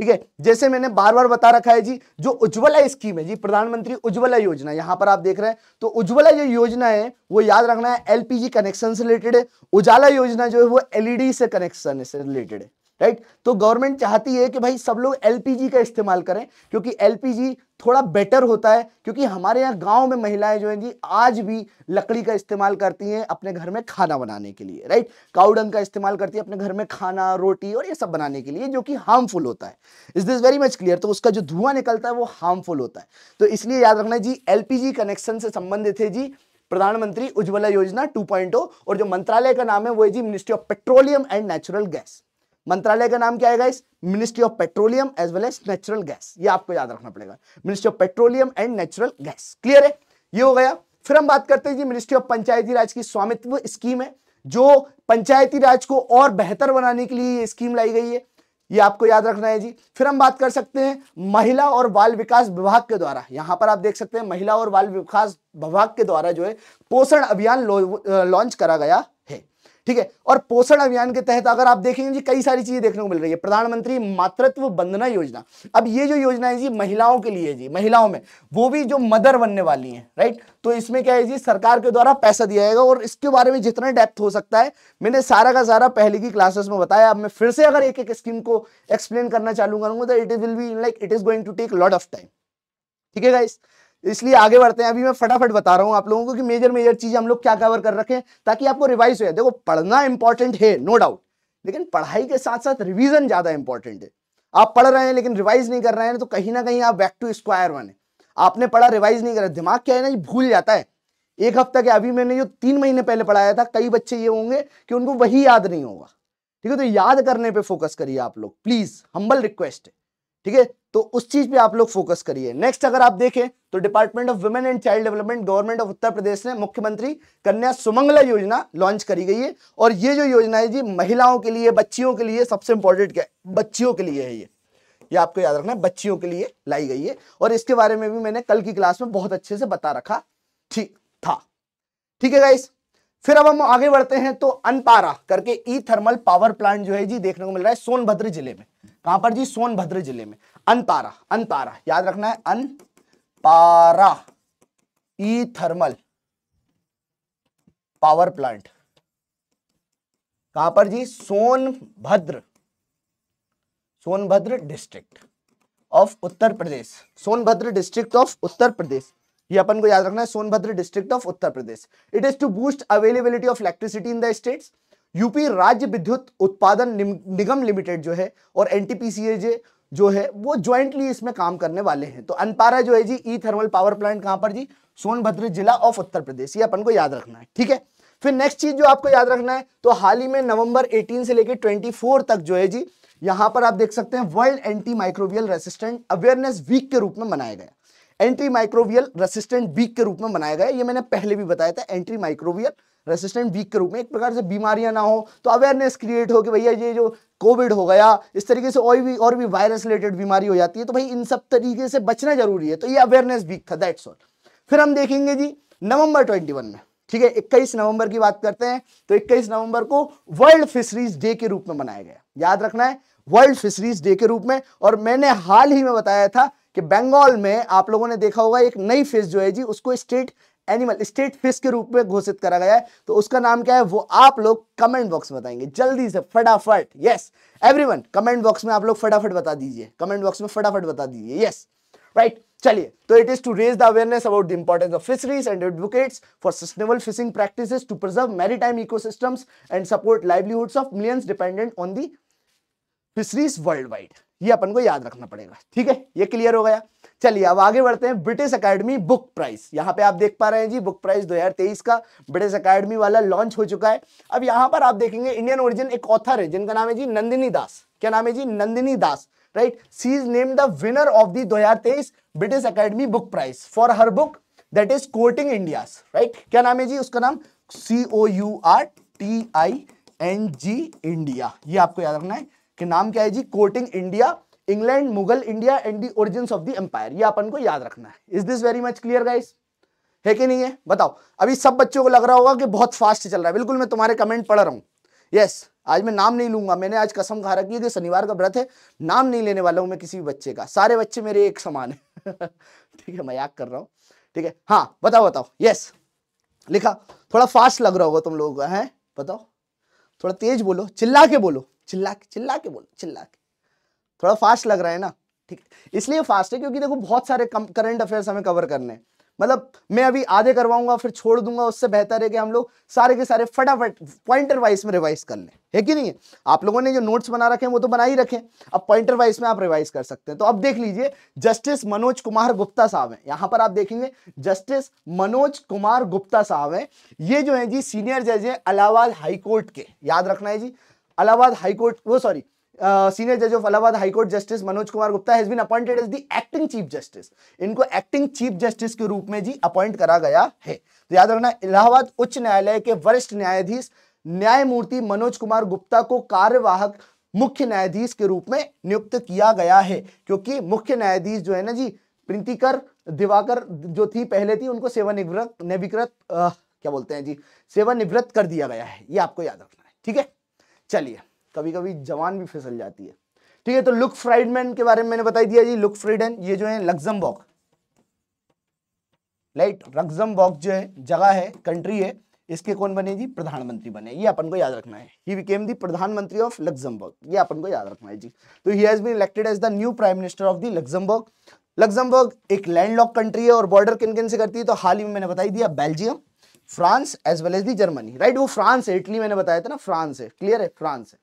ठीक है जैसे मैंने बार बार बता रखा है जी जो उज्ज्वला स्कीम है जी प्रधानमंत्री उज्ज्वला योजना यहां पर आप देख रहे हैं तो उज्ज्वला जो योजना है वो याद रखना है एलपीजी कनेक्शन से रिलेटेड है उजाला योजना जो है वो एलईडी से कनेक्शन से रिलेटेड है राइट तो गवर्नमेंट चाहती है कि भाई सब लोग एलपीजी का इस्तेमाल करें क्योंकि एलपीजी थोड़ा बेटर होता है क्योंकि हमारे यहाँ गांव में महिलाएं जो हैं जी आज भी लकड़ी का इस्तेमाल करती हैं अपने घर में खाना बनाने के लिए राइट काउडंग का इस्तेमाल करती है अपने घर में खाना रोटी और ये सब बनाने के लिए जो कि हार्मफुल होता है is this very much clear तो उसका जो धुआं निकलता है वो हार्मफुल होता है तो इसलिए याद रखना जी एल कनेक्शन से संबंधित है जी प्रधानमंत्री उज्ज्वला योजना 2.0 और जो मंत्रालय का नाम है वो है जी ministry of petroleum and natural gas मंत्रालय का नाम क्या आएगा इस ministry of petroleum as well as natural gas ये आपको याद रखना पड़ेगा ministry of petroleum and natural gas clear है ये हो गया फिर हम बात करते हैं जी मिनिस्ट्री ऑफ पंचायती राज की स्वामित्व स्कीम है जो पंचायती राज को और बेहतर बनाने के लिए ये स्कीम लाई गई है ये आपको याद रखना है जी फिर हम बात कर सकते हैं महिला और बाल विकास विभाग के द्वारा यहाँ पर आप देख सकते हैं महिला और बाल विकास विभाग के द्वारा जो है पोषण अभियान लॉन्च करा गया है ठीक है और पोषण अभियान के तहत अगर आप देखेंगे जी कई सारी चीजें देखने को मिल रही है प्रधानमंत्री मातृत्व बंदना योजना अब ये जो योजना है जी महिलाओं के लिए जी महिलाओं में वो भी जो मदर बनने वाली है राइट तो इसमें क्या है जी सरकार के द्वारा पैसा दिया जाएगा और इसके बारे में जितना डेप्थ हो सकता है मैंने सारा का सारा पहले की क्लासेस में बताया अब मैं फिर से अगर एक एक स्कीम को एक्सप्लेन करना चालू करूंगा तो it will be like it is going to take lot of time ठीक है गाइस इसलिए आगे बढ़ते हैं अभी मैं फटाफट बता रहा हूँ आप लोगों को कि मेजर मेजर चीज़ हम लोग क्या कवर कर रखें ताकि आपको रिवाइज हो जाए देखो पढ़ना इंपॉर्टेंट है नो डाउट लेकिन पढ़ाई के साथ साथ रिविजन ज़्यादा इंपॉर्टेंट है आप पढ़ रहे हैं लेकिन रिवाइज नहीं कर रहे हैं तो कहीं ना कहीं आप बैक टू स्क्वायर वन है आपने पढ़ा रिवाइज नहीं करा दिमाग क्या है ना ये भूल जाता है एक हफ्ता के अभी मैंने जो तीन महीने पहले पढ़ाया था कई बच्चे ये होंगे कि उनको वही याद नहीं होगा ठीक है तो याद करने पे फोकस करिए आप लोग प्लीज हम्बल रिक्वेस्ट है ठीक है तो उस चीज पे आप लोग फोकस करिए नेक्स्ट अगर आप देखें तो department of women and child development government of Uttar Pradesh ने मुख्यमंत्री कन्या सुमंगला योजना लॉन्च करी गई है और ये जो योजना है जी महिलाओं के लिए बच्चियों के लिए सबसे इंपॉर्टेंट क्या है बच्चियों के लिए है ये ये आपको याद रखना है बच्चियों के लिए लाई गई है और इसके बारे में भी मैंने कल की क्लास में बहुत अच्छे से बता रखा ठीक था ठीक है गाइस फिर अब हम आगे बढ़ते हैं तो अनपारा करके ई थर्मल पावर प्लांट जो है जी देखने को मिल रहा है सोनभद्र जिले में कहां पर जी सोनभद्र जिले में अनपारा अनपारा याद रखना है Anpara E thermal power plant कहां पर जी Sonbhadra Sonbhadra district of Uttar Pradesh Sonbhadra district of Uttar Pradesh ये अपन को याद रखना है Sonbhadra district of Uttar Pradesh it is to boost availability of electricity in the states UP राज्य विद्युत उत्पादन निगम लिमिटेड जो है और एन जो है वो ज्वाइंटली इसमें काम करने वाले हैं तो अनपारा जो है जी ई थर्मल पावर प्लांट कहां पर जी सोनभद्र जिला ऑफ उत्तर प्रदेश ये अपन को याद रखना है ठीक है फिर नेक्स्ट चीज जो आपको याद रखना है तो हाल ही में नवंबर 18 से लेकर 24 तक जो है जी यहां पर आप देख सकते हैं world anti microbial resistant awareness week के रूप में मनाया गया एंटी माइक्रोवियल रेसिस्टेंट वीक के रूप में मनाया गया ये मैंने पहले भी बताया था एंटी माइक्रोवियल रेसिस्टेंट वीक के रूप में एक प्रकार से बीमारियां ना हो तो अवेयरनेस क्रिएट हो कि भैया ये जो कोविड हो गया इस तरीके से और भी और भी वायरस रिलेटेड बीमारी हो जाती है तो भाई इन सब तरीके से बचना जरूरी है तो ये अवेयरनेस वीक था दैट्स ऑल फिर हम देखेंगे जी नवंबर ट्वेंटी में ठीक है इक्कीस नवंबर की बात करते हैं तो इक्कीस नवंबर को वर्ल्ड फिशरीज डे के रूप में मनाया गया याद रखना है वर्ल्ड फिशरीज डे के रूप में और मैंने हाल ही में बताया था कि बंगाल में आप लोगों ने देखा होगा एक नई फिश जो है जी उसको स्टेट एनिमल स्टेट फिश के रूप में घोषित करा गया है तो उसका नाम क्या है वो आप लोग कमेंट बॉक्स में बताएंगे जल्दी से फटाफट यस एवरीवन कमेंट बॉक्स में आप लोग फटाफट बता दीजिए कमेंट बॉक्स में फटाफट बता दीजिए यस राइट चलिए तो it is to raise the awareness about the importance of fisheries and advocates for sustainable fishing practice to preserve maritime ecosystems and support livelihoods of millions dependent on the fisheries worldwide ये अपन को याद रखना पड़ेगा ठीक है ये clear हो गया चलिए अब आगे बढ़ते हैं ब्रिटिश अकेडमी बुक प्राइस यहाँ पे आप देख पा रहे हैं जी बुक प्राइस 2023 का ब्रिटिश अकेडमी वाला लॉन्च हो चुका है अब यहाँ पर आप देखेंगे इंडियन ओरिजिन एक ऑथर है जिनका नाम है जी नंदिनी दास क्या नाम है जी Nandini Das right she is name the winner of the तेईस British academy book prize for her book that is courting India right क्या नाम है जी उसका नाम C O U R T I N G India ये आपको याद रखना है कि नाम क्या है जी courting India England Mughal India and the origin of the empire ये अपन को याद रखना है is this very much clear guys है कि नहीं है बताओ अभी सब बच्चों को लग रहा होगा कि बहुत फास्ट चल रहा है बिल्कुल मैं तुम्हारे कमेंट पढ़ रहा हूँ यस yes, आज मैं नाम नहीं लूंगा मैंने आज कसम खा रखी है कि शनिवार का व्रत है नाम नहीं लेने वाला हूँ मैं किसी भी बच्चे का सारे बच्चे मेरे एक समान है (laughs) ठीक है मजाक कर रहा हूँ ठीक है हाँ बताओ बताओ यस लिखा थोड़ा फास्ट लग रहा होगा तुम लोगों का है बताओ थोड़ा तेज बोलो चिल्ला के बोलो चिल्ला के चिल्ला के बोलो चिल्ला के थोड़ा फास्ट लग रहा है ना ठीक इसलिए फास्ट है क्योंकि देखो बहुत सारे करंट अफेयर्स हमें कवर करने हैं मतलब मैं अभी आधे करवाऊंगा फिर छोड़ दूंगा उससे बेहतर है कि हम लोग सारे के सारे फटाफट पॉइंटर वाइज में रिवाइज कर लें है कि नहीं है आप लोगों ने जो नोट्स बना रखे हैं वो तो बना ही रखे अब पॉइंटर वाइज में आप रिवाइज कर सकते हैं तो अब देख लीजिए जस्टिस मनोज कुमार गुप्ता साहब हैं यहां पर आप देखेंगे जस्टिस मनोज कुमार गुप्ता साहब हैं ये जो है जी सीनियर जज है इलाहाबाद हाईकोर्ट के याद रखना है जी अलाहाबाद हाईकोर्ट वो सॉरी सीनियर जज of Allahabad high court justice Manoj Kumar Gupta has been appointed as the acting chief justice इनको एक्टिंग चीफ जस्टिस के रूप में जी अपॉइंट करा गया है तो याद रखना इलाहाबाद उच्च न्यायालय के वरिष्ठ न्यायाधीश न्यायमूर्ति मनोज कुमार गुप्ता को कार्यवाहक मुख्य न्यायाधीश के रूप में नियुक्त किया गया है क्योंकि मुख्य न्यायाधीश जो है ना जी प्रीतिकर दिवाकर जो थी पहले थी उनको सेवानिवृत नवीकृत क्या बोलते हैं जी सेवानिवृत्त कर दिया गया है ये आपको याद रखना है ठीक है चलिए कभी कभी जवान भी फिसल जाती है ठीक है तो लुक फ्राइडमैन के बारे में मैंने बताई दिया जी लुक फ्राइडन ये जो है लग्जमबॉग राइट लग्जमबॉग जो है जगह है कंट्री है इसके कौन बने जी प्रधानमंत्री बने ये अपन को याद रखना है ही बिकेम दी प्रधानमंत्री ऑफ लग्जमबर्ग ये अपन को याद रखना है जी तो he has been elected as the new prime minister of the Luxembourg Luxembourg एक लैंडलॉक कंट्री है और बॉर्डर किन किन से करती है तो हाल ही में मैंने बताई दिया Belgium France as well as the Germany right वो फ्रांस है इटली मैंने बताया था ना फ्रांस है क्लियर है फ्रांस है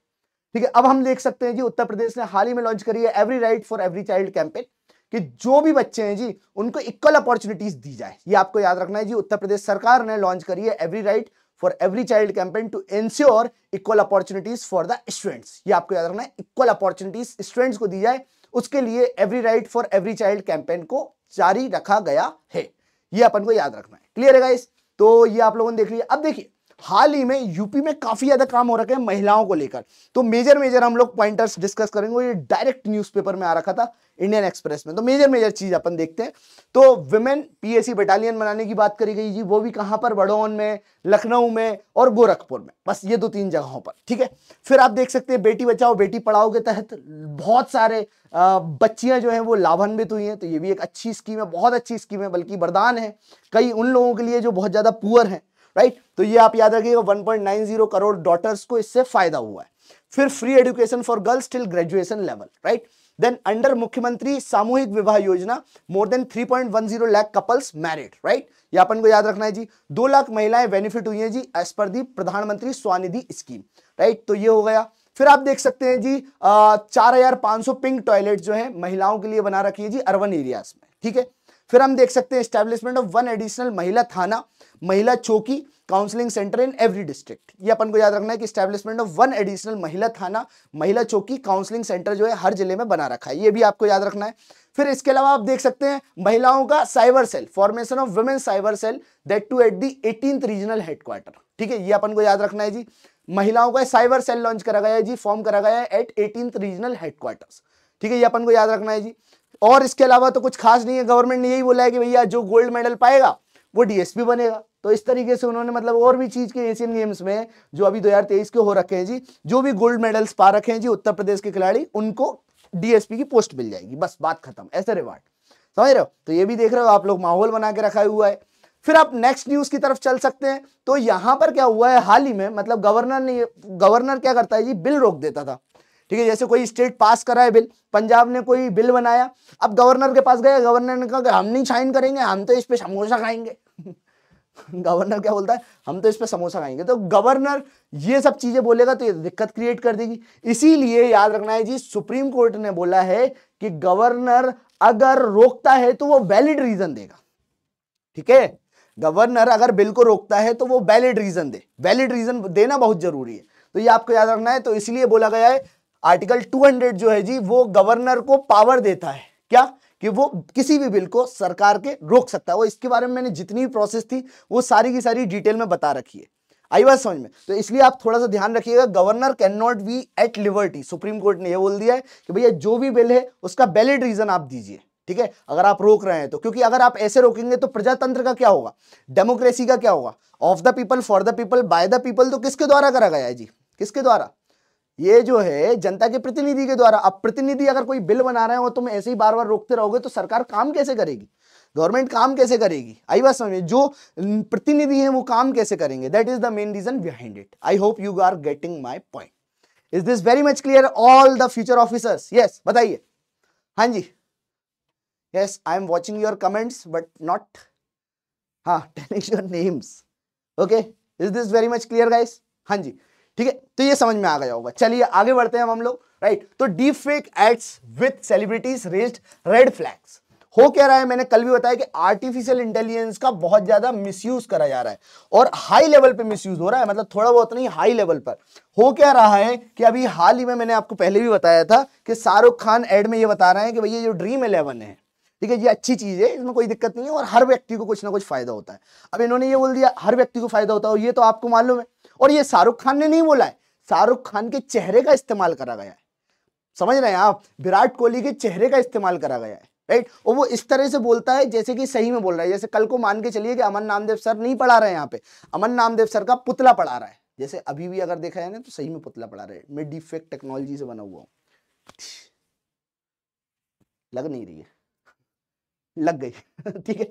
ठीक है अब हम देख सकते हैं जी उत्तर प्रदेश ने हाल ही में लॉन्च करी है every right for every child campaign कि जो भी बच्चे हैं जी उनको इक्वल अपॉर्चुनिटीज दी जाए ये आपको याद रखना है जी उत्तर प्रदेश सरकार ने लॉन्च करी है every right for every child campaign to ensure equal opportunities for the students ये आपको याद रखना है इक्वल अपॉर्चुनिटीज स्टूडेंट्स को दी जाए उसके लिए every right for every child campaign को जारी रखा गया है ये अपन को याद रखना है क्लियर है गाइस तो ये आप लोगों ने देख लिया अब देखिए हाल ही में यूपी में काफ़ी ज़्यादा काम हो रखे हैं महिलाओं को लेकर तो मेजर मेजर हम लोग पॉइंटर्स डिस्कस करेंगे ये डायरेक्ट न्यूज़पेपर में आ रखा था इंडियन एक्सप्रेस में तो मेजर मेजर चीज़ अपन देखते हैं तो वुमेन पीएससी बटालियन बनाने की बात करी गई जी वो भी कहाँ पर बड़ौन में लखनऊ में और गोरखपुर में बस ये दो तीन जगहों पर ठीक है फिर आप देख सकते हैं बेटी बचाओ बेटी पढ़ाओ के तहत बहुत सारे बच्चियां जो हैं वो लाभान्वित हुई हैं तो ये भी एक अच्छी स्कीम है बहुत अच्छी स्कीम है बल्कि वरदान है कई उन लोगों के लिए जो बहुत ज़्यादा पुअर हैं राइट तो ये आप याद रखिएगा 1.90 करोड़ डॉटर्स को इससे फायदा हुआ है फिर free education for girls till graduation level right then under मुख्यमंत्री सामूहिक विवाह योजना more than 3.10 lakh couples married right ये अपन को याद रखना है जी दो लाख महिलाएं बेनिफिट हुई हैं जी एज पर दी प्रधानमंत्री स्वानिधि स्कीम राइट तो ये हो गया फिर आप देख सकते हैं जी चार हजार पांच सौ पिंक टॉयलेट जो है महिलाओं के लिए बना रखी है जी अर्बन एरियाज में ठीक है फिर हम देख सकते हैं एस्टेब्लिशमेंट ऑफ वन एडिशनल महिला थाना महिला चौकी counselling centre in every district ये अपन को याद रखना है कि एस्टेब्लिशमेंट ऑफ वन एडिशनल महिला थाना महिला चौकी काउंसलिंग सेंटर जो है हर जिले में बना रखा है ये भी आपको याद रखना है फिर इसके अलावा आप देख सकते हैं महिलाओं का cyber cell formation of women cyber cell that to at the eighteen regional headquarter ठीक है ये अपन को याद रखना है जी महिलाओं का साइबर सेल लॉन्च करा गया है जी फॉर्म करा गया है एट एटीन रीजनल हेडक्वार्टर ठीक है ये अपन को याद रखना है जी और इसके अलावा तो कुछ खास नहीं है गवर्नमेंट ने यही बोला है कि भैया जो गोल्ड मेडल पाएगा वो डीएसपी बनेगा तो इस तरीके से उन्होंने मतलब और भी चीज़ के एशियन गेम्स में जो अभी 2023 के हो रखे हैं जी जो भी गोल्ड मेडल्स पा रखे हैं जी उत्तर प्रदेश के खिलाड़ी उनको डीएसपी की पोस्ट मिल जाएगी बस बात खत्म ऐसे रिवार्ड समझ रहे हो तो ये भी देख रहे हो आप लोग माहौल बना के रखा हुआ है फिर आप नेक्स्ट न्यूज की तरफ चल सकते हैं तो यहां पर क्या हुआ है हाल ही में मतलब गवर्नर ने गवर्नर क्या करता है जी बिल रोक देता था ठीक है जैसे कोई स्टेट पास करा है बिल पंजाब ने कोई बिल बनाया अब गवर्नर के पास गया गवर्नर ने कहा हम नहीं साइन करेंगे हम तो इस पर समोसा खाएंगे गवर्नर (laughs) क्या बोलता है हम तो इस पर समोसा खाएंगे तो गवर्नर ये सब चीज़ें बोलेगा तो ये दिक्कत क्रिएट कर देगी इसीलिए याद रखना है जी सुप्रीम कोर्ट ने बोला है कि गवर्नर अगर रोकता है तो वो वैलिड रीज़न देगा ठीक है गवर्नर अगर बिल को रोकता है तो वो वैलिड रीज़न दे वैलिड रीज़न देना बहुत ज़रूरी है तो ये आपको याद रखना है तो इसलिए बोला गया है आर्टिकल 200 जो है जी वो गवर्नर को पावर देता है क्या कि वो किसी भी बिल को सरकार के रोक सकता है वो इसके बारे में मैंने जितनी भी प्रोसेस थी वो सारी की सारी डिटेल में बता रखी है आई बात समझ में तो इसलिए आप थोड़ा सा ध्यान रखिएगा governor can not be at liberty supreme court ने यह बोल दिया है कि भैया जो भी बिल है उसका वैलिड रीजन आप दीजिए ठीक है अगर आप रोक रहे हैं तो क्योंकि अगर आप ऐसे रोकेंगे तो प्रजातंत्र का क्या होगा डेमोक्रेसी का क्या होगा of the people for the people by the people तो किसके द्वारा करा गया है जी किसके द्वारा ये जो है जनता के प्रतिनिधि के द्वारा अब प्रतिनिधि अगर कोई बिल बना रहे हो तुम ऐसे ही बार बार रोकते रहोगे तो सरकार काम कैसे करेगी गवर्नमेंट काम कैसे करेगी आई बात समझ जो प्रतिनिधि हैं वो काम कैसे करेंगे that is the main reason behind it I hope you are getting my point is this very much clear all the future officers yes बताइए हाँ जी yes I am watching your comments but not हाँ telling your names okay is this very much clear guys हाँ जी ठीक है तो ये समझ में आ गया होगा चलिए आगे बढ़ते हैं हम लोग राइट तो deep fake ads with celebrities raised red flags हो क्या रहा है मैंने कल भी बताया कि आर्टिफिशियल इंटेलिजेंस का बहुत ज्यादा मिसयूज करा जा रहा है और हाई लेवल पे मिसयूज हो रहा है मतलब थोड़ा बहुत नहीं हाई लेवल पर हो क्या रहा है कि अभी हाल ही में मैंने आपको पहले भी बताया था कि शाहरुख खान एड में ये बता रहे हैं कि भैया जो ड्रीम इलेवन है ठीक है ये अच्छी चीज है इसमें कोई दिक्कत नहीं है और हर व्यक्ति को कुछ ना कुछ फायदा होता है अब इन्होंने ये बोल दिया हर व्यक्ति को फायदा होता है ये तो आपको मालूम है और ये शाहरुख खान ने नहीं बोला है शाहरुख खान के चेहरे का इस्तेमाल करा गया है समझ रहे हैं आप विराट कोहली के चेहरे का इस्तेमाल करा गया है राइट और वो इस तरह से बोलता है जैसे कि सही में बोल रहा है जैसे कल को मान के चलिए कि अमन नामदेव सर नहीं पढ़ा रहे हैं यहाँ पे अमन नामदेव सर का पुतला पढ़ा रहा है जैसे अभी भी अगर देखा जाए ना तो सही में पुतला पढ़ा रहे है मैं डिफेक्ट टेक्नोलॉजी से बना हुआ हूँ लग नहीं रही है लग गई (laughs) ठीक है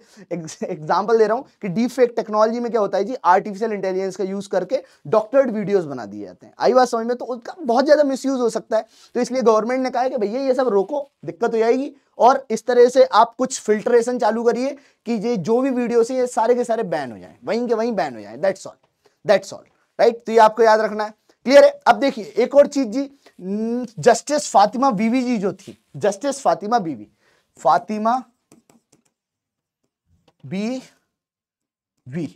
एग्जाम्पल दे रहा हूं कि डीप फेक टेक्नोलॉजी में क्या होता है जी आर्टिफिशियल इंटेलिजेंस का यूज करके डॉक्टर्ड वीडियोस बना दिए जाते हैं आई बात समझ में तो उसका बहुत ज्यादा मिसयूज हो सकता है तो इसलिए गवर्नमेंट ने कहा है कि भैया ये सब रोको दिक्कत हो जाएगी और इस तरह से आप कुछ फिल्ट्रेशन चालू करिए कि ये जो भी वीडियोस हैं ये सारे के सारे बैन हो जाए वहीं के वहीं बैन हो जाए that's all that's all right तो ये आपको याद रखना है क्लियर है अब देखिए एक और चीज जी जस्टिस फातिमा बीवी जी जो थी जस्टिस फातिमा बीवी फातिमा बी वी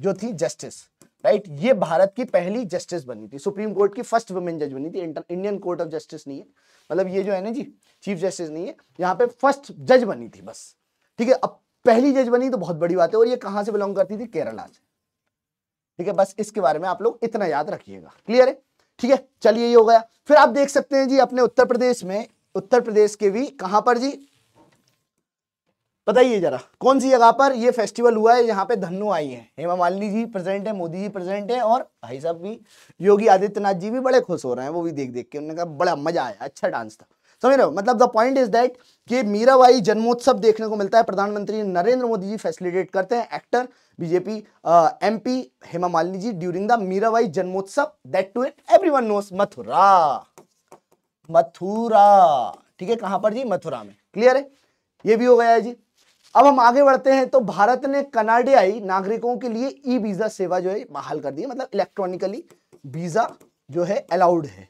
जो थी जस्टिस राइट ये भारत की पहली जस्टिस बनी थी सुप्रीम कोर्ट की फर्स्ट वुमेन जज बनी थी इंडियन कोर्ट ऑफ जस्टिस नहीं है मतलब ये जो है ना जी चीफ जस्टिस नहीं है यहाँ पे फर्स्ट जज बनी थी बस ठीक है अब पहली जज बनी तो बहुत बड़ी बात है और ये कहां से बिलोंग करती थी केरला से ठीक है बस इसके बारे में आप लोग इतना याद रखिएगा क्लियर है ठीक है चलिए ये हो गया फिर आप देख सकते हैं जी अपने उत्तर प्रदेश में उत्तर प्रदेश के भी कहां पर जी बताइए जरा कौन सी जगह पर ये फेस्टिवल हुआ है यहाँ पे धनु आई है हेमा मालिनी जी प्रेजेंट है मोदी जी प्रेजेंट है और भाई साहब भी योगी आदित्यनाथ जी भी बड़े खुश हो रहे हैं वो भी देख देख के उन्होंने कहा बड़ा मजा आया अच्छा डांस था समझ रहे हो मतलब द पॉइंट इज दैट कि मीराबाई जन्मोत्सव देखने को मिलता है प्रधानमंत्री नरेंद्र मोदी जी फैसिलिटेट करते हैं actor BJP M Hema Malini ji during the Mirabai जन्मोत्सव that to it every knows Mathura Mathura ठीक है कहां पर जी मथुरा में क्लियर है ये भी हो गया है जी अब हम आगे बढ़ते हैं तो भारत ने कनाडियाई नागरिकों के लिए ई वीजा सेवा जो है बहाल कर दी है मतलब इलेक्ट्रॉनिकली वीजा जो है अलाउड है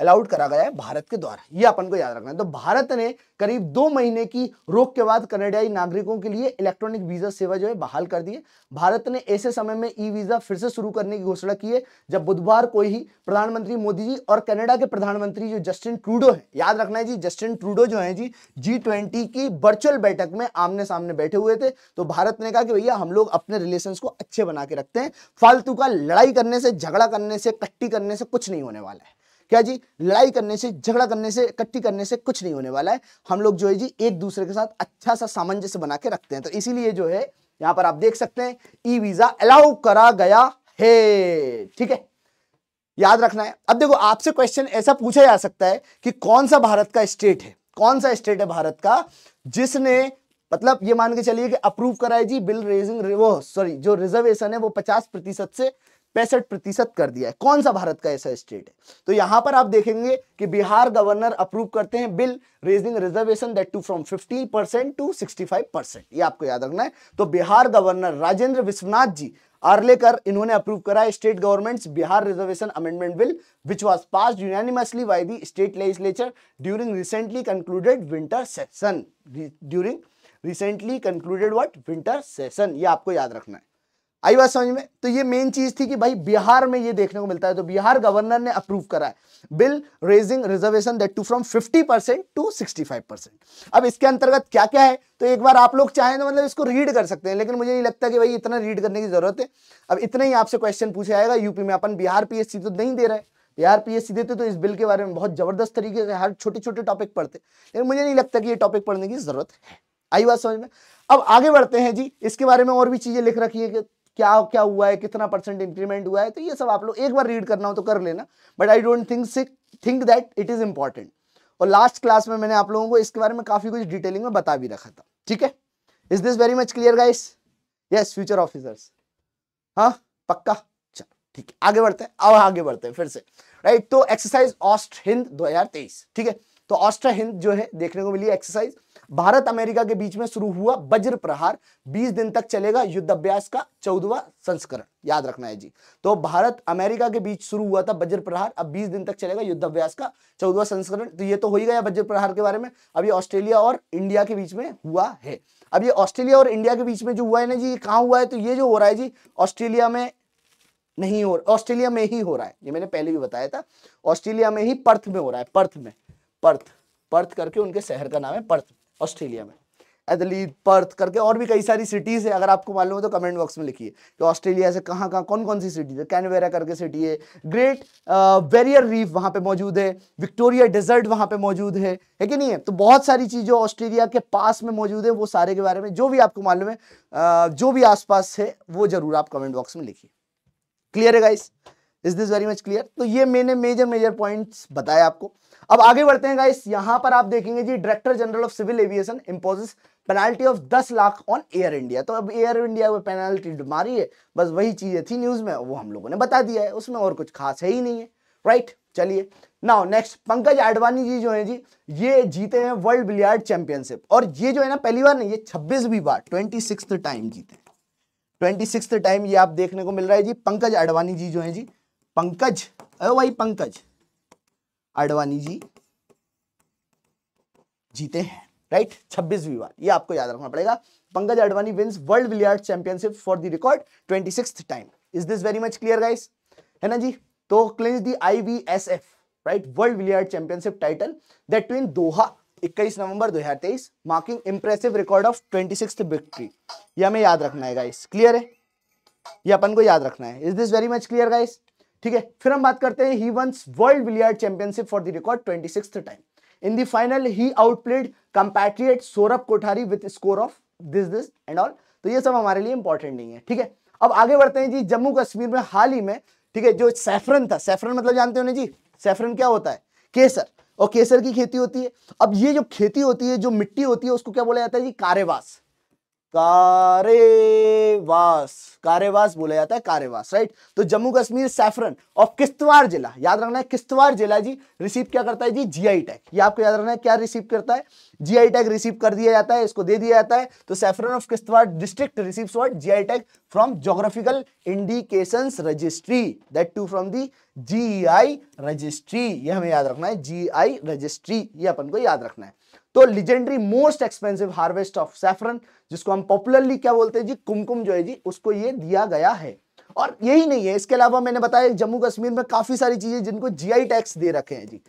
अलाउड करा गया है भारत के द्वारा ये अपन को याद रखना है तो भारत ने करीब दो महीने की रोक के बाद कनेडाई नागरिकों के लिए इलेक्ट्रॉनिक वीजा सेवा जो है बहाल कर दी है भारत ने ऐसे समय में ई वीजा फिर से शुरू करने की घोषणा की है जब बुधवार को ही प्रधानमंत्री मोदी जी और कनेडा के प्रधानमंत्री जो जस्टिन ट्रूडो है याद रखना है जी जस्टिन ट्रूडो जो है जी जी ट्वेंटी की वर्चुअल बैठक में आमने सामने बैठे हुए थे तो भारत ने कहा कि भैया हम लोग अपने रिलेशन को अच्छे बना के रखते हैं फालतू का लड़ाई करने से झगड़ा करने से कट्टी करने से कुछ नहीं होने वाला है क्या जी लड़ाई करने से झगड़ा करने से इकट्ठी करने से कुछ नहीं होने वाला है हम लोग जो है जी एक दूसरे के साथ अच्छा सा सामंजस्य बना के रखते हैं तो इसीलिए जो है यहां पर आप देख सकते हैं ई वीजा अलाउ करा गया है ठीक है याद रखना है अब देखो आपसे क्वेश्चन ऐसा पूछा जा सकता है कि कौन सा भारत का स्टेट है कौन सा स्टेट है भारत का जिसने मतलब ये मान के चलिए कि अप्रूव कराए जी बिल रेजिंग वो सॉरी जो रिजर्वेशन है वो पचास प्रतिशत से पैंसठ प्रतिशत कर दिया है कौन सा भारत का ऐसा स्टेट है तो यहां पर आप देखेंगे कि बिहार गवर्नर अप्रूव करते हैं bill raising reservation that to from 50 percent to 65 percent ये आपको याद रखना है तो बिहार गवर्नर राजेंद्र विश्वनाथ जी आर्लेकर इन्होंने अप्रूव करा है state governments Bihar reservation amendment bill which was pass unanimously by the state legislature during recently concluded winter session during recently concluded what winter session ये आपको याद रखना है आई बात समझ में तो ये मेन चीज थी कि भाई बिहार में ये देखने को मिलता है तो बिहार गवर्नर ने अप्रूव करा है bill raising reservation that to from 50 percent to 65 percent अब इसके अंतर्गत क्या क्या है तो एक बार आप लोग चाहें तो मतलब इसको रीड कर सकते हैं लेकिन मुझे नहीं लगता कि भाई इतना रीड करने की जरूरत है अब इतना ही आपसे क्वेश्चन पूछा जाएगा यूपी में अपन बिहार पीएससी तो नहीं दे रहे हैं यार पीएससी देते तो इस बिल के बारे में बहुत जबरदस्त तरीके से हर छोटे छोटे टॉपिक पढ़ते लेकिन मुझे नहीं लगता कि ये टॉपिक पढ़ने की जरूरत है आई बात समझ में अब आगे बढ़ते हैं जी इसके बारे में और भी चीजें लिख रखी है कि क्या क्या हुआ है कितना परसेंट इंक्रीमेंट हुआ है तो ये सब आप लोग एक बार रीड करना हो तो कर लेना but I don't think think that it is important और लास्ट क्लास में मैंने आप लोगों को इसके बारे में काफ़ी कुछ डिटेलिंग में बता भी रखा था ठीक है is this very much clear guys yes future officers हाँ पक्का चलो ठीक है आगे बढ़ते हैं अब आगे बढ़ते हैं फिर से राइट तो एक्सरसाइज ऑस्ट हिंद 2023 ठीक है तो ऑस्ट्रा हिंद जो है देखने को मिली एक्सरसाइज भारत अमेरिका के बीच में शुरू हुआ वज्र प्रहार 20 दिन तक चलेगा युद्धाभ्यास का चौदवा संस्करण याद रखना है जी तो भारत अमेरिका के बीच शुरू हुआ था वज्र प्रहार अब 20 दिन तक चलेगा युद्धाभ्यास का चौदवा संस्करण तो ये तो हो ही गया वज्र प्रहार के बारे में अब ये ऑस्ट्रेलिया और इंडिया के बीच में हुआ है अब ये ऑस्ट्रेलिया और इंडिया के बीच में जो हुआ है ना जी कहाँ हुआ है तो ये जो हो रहा है जी ऑस्ट्रेलिया में नहीं हो ऑस्ट्रेलिया में ही हो रहा है ये मैंने पहले भी बताया था ऑस्ट्रेलिया में ही पर्थ में हो रहा है पर्थ में पर्थ पर्थ करके उनके शहर का नाम है पर्थ ऑस्ट्रेलिया में एदली पर्थ करके और भी कई सारी सिटीज़ है अगर आपको मालूम है तो कमेंट बॉक्स में लिखिए कि ऑस्ट्रेलिया से कहाँ कहाँ कौन कौन सी सिटीज़ है कैनवेरा करके सिटी है ग्रेट वेरियर रीफ वहाँ पे मौजूद है विक्टोरिया डेजर्ट वहाँ पे मौजूद है है कि नहीं है तो बहुत सारी चीज़ें ऑस्ट्रेलिया के पास में मौजूद है वो सारे के बारे में जो भी आपको मालूम है आ, जो भी आसपास है वो ज़रूर आप कमेंट बॉक्स में लिखिए क्लियर है guys is this very much clear तो ये मैंने मेजर मेजर पॉइंट्स बताया आपको अब आगे बढ़ते हैं गाइस यहां पर आप देखेंगे जी director general of civil aviation imposes penalty of दस लाख ऑन एयर इंडिया तो अब एयर इंडिया में पेनाल्टी मारी है बस वही चीजें थी न्यूज में वो हम लोगों ने बता दिया है उसमें और कुछ खास है ही नहीं है राइट चलिए नाउ नेक्स्ट पंकज आडवाणी जी जो है जी ये जीते हैं वर्ल्ड बिलियार्ड चैंपियनशिप और ये जो है ना पहली बार नहीं ये छब्बीसवीं बार ट्वेंटी टाइम जीते हैं ट्वेंटी सिक्स टाइम ये आप देखने को मिल रहा है जी पंकज आडवाणी जी जो है जी पंकज अरे वही पंकज आडवाणी जी जीते हैं राइट छब्बीसवीं बार ये आपको याद रखना पड़ेगा Pankaj Advani wins world billiard championship for the record twenty time is this very much clear guys है ना जी तो clinches the I S F right world billiard championship title that twin Doha 21 November 2023 marking impressive record of 26th victory ये हमें याद रखना है guys clear है ये अपन को याद रखना है is this very much clear guys ठीक है फिर हम बात करते हैं he wins world billiard championship for the record twenty six time in the final he outplayed compatriot Saurabh Kothari with score of this this and all तो ये सब हमारे लिए इंपॉर्टेंट नहीं है ठीक है अब आगे बढ़ते हैं जी जम्मू कश्मीर में हाल ही में ठीक है जो सैफरन था सैफरन मतलब जानते हो ना जी सैफरन क्या होता है केसर और केसर की खेती होती है अब ये जो खेती होती है जो मिट्टी होती है उसको क्या बोला जाता है जी कारेवास कारेवास कारेवास बोला जाता है कारेवास राइट तो जम्मू कश्मीर सैफरन और किश्तवाड़ जिला याद रखना है किश्तवाड़ जिला जी रिसीव क्या करता है जी जीआई टैग ये आपको याद रखना है क्या रिसीव करता है जीआई टैग रिसीव कर दिया जाता है इसको दे दिया जाता है तो saffron of Kishtwar district receive what GI tag from geographical indication registry that to from the I registry ये हमें याद रखना है आई रजिस्ट्री ये अपन को याद रखना है तो legendary most expensive harvest of saffron जिसको हम पॉपुलरली क्या बोलते हैं जी कुमकुम जो है जी उसको ये दिया गया है और यही नहीं है इसके अलावा मैंने बताया जम्मू कश्मीर में काफी सारी चीजें जिनको जीआई टैक्स दे रखे हैं जी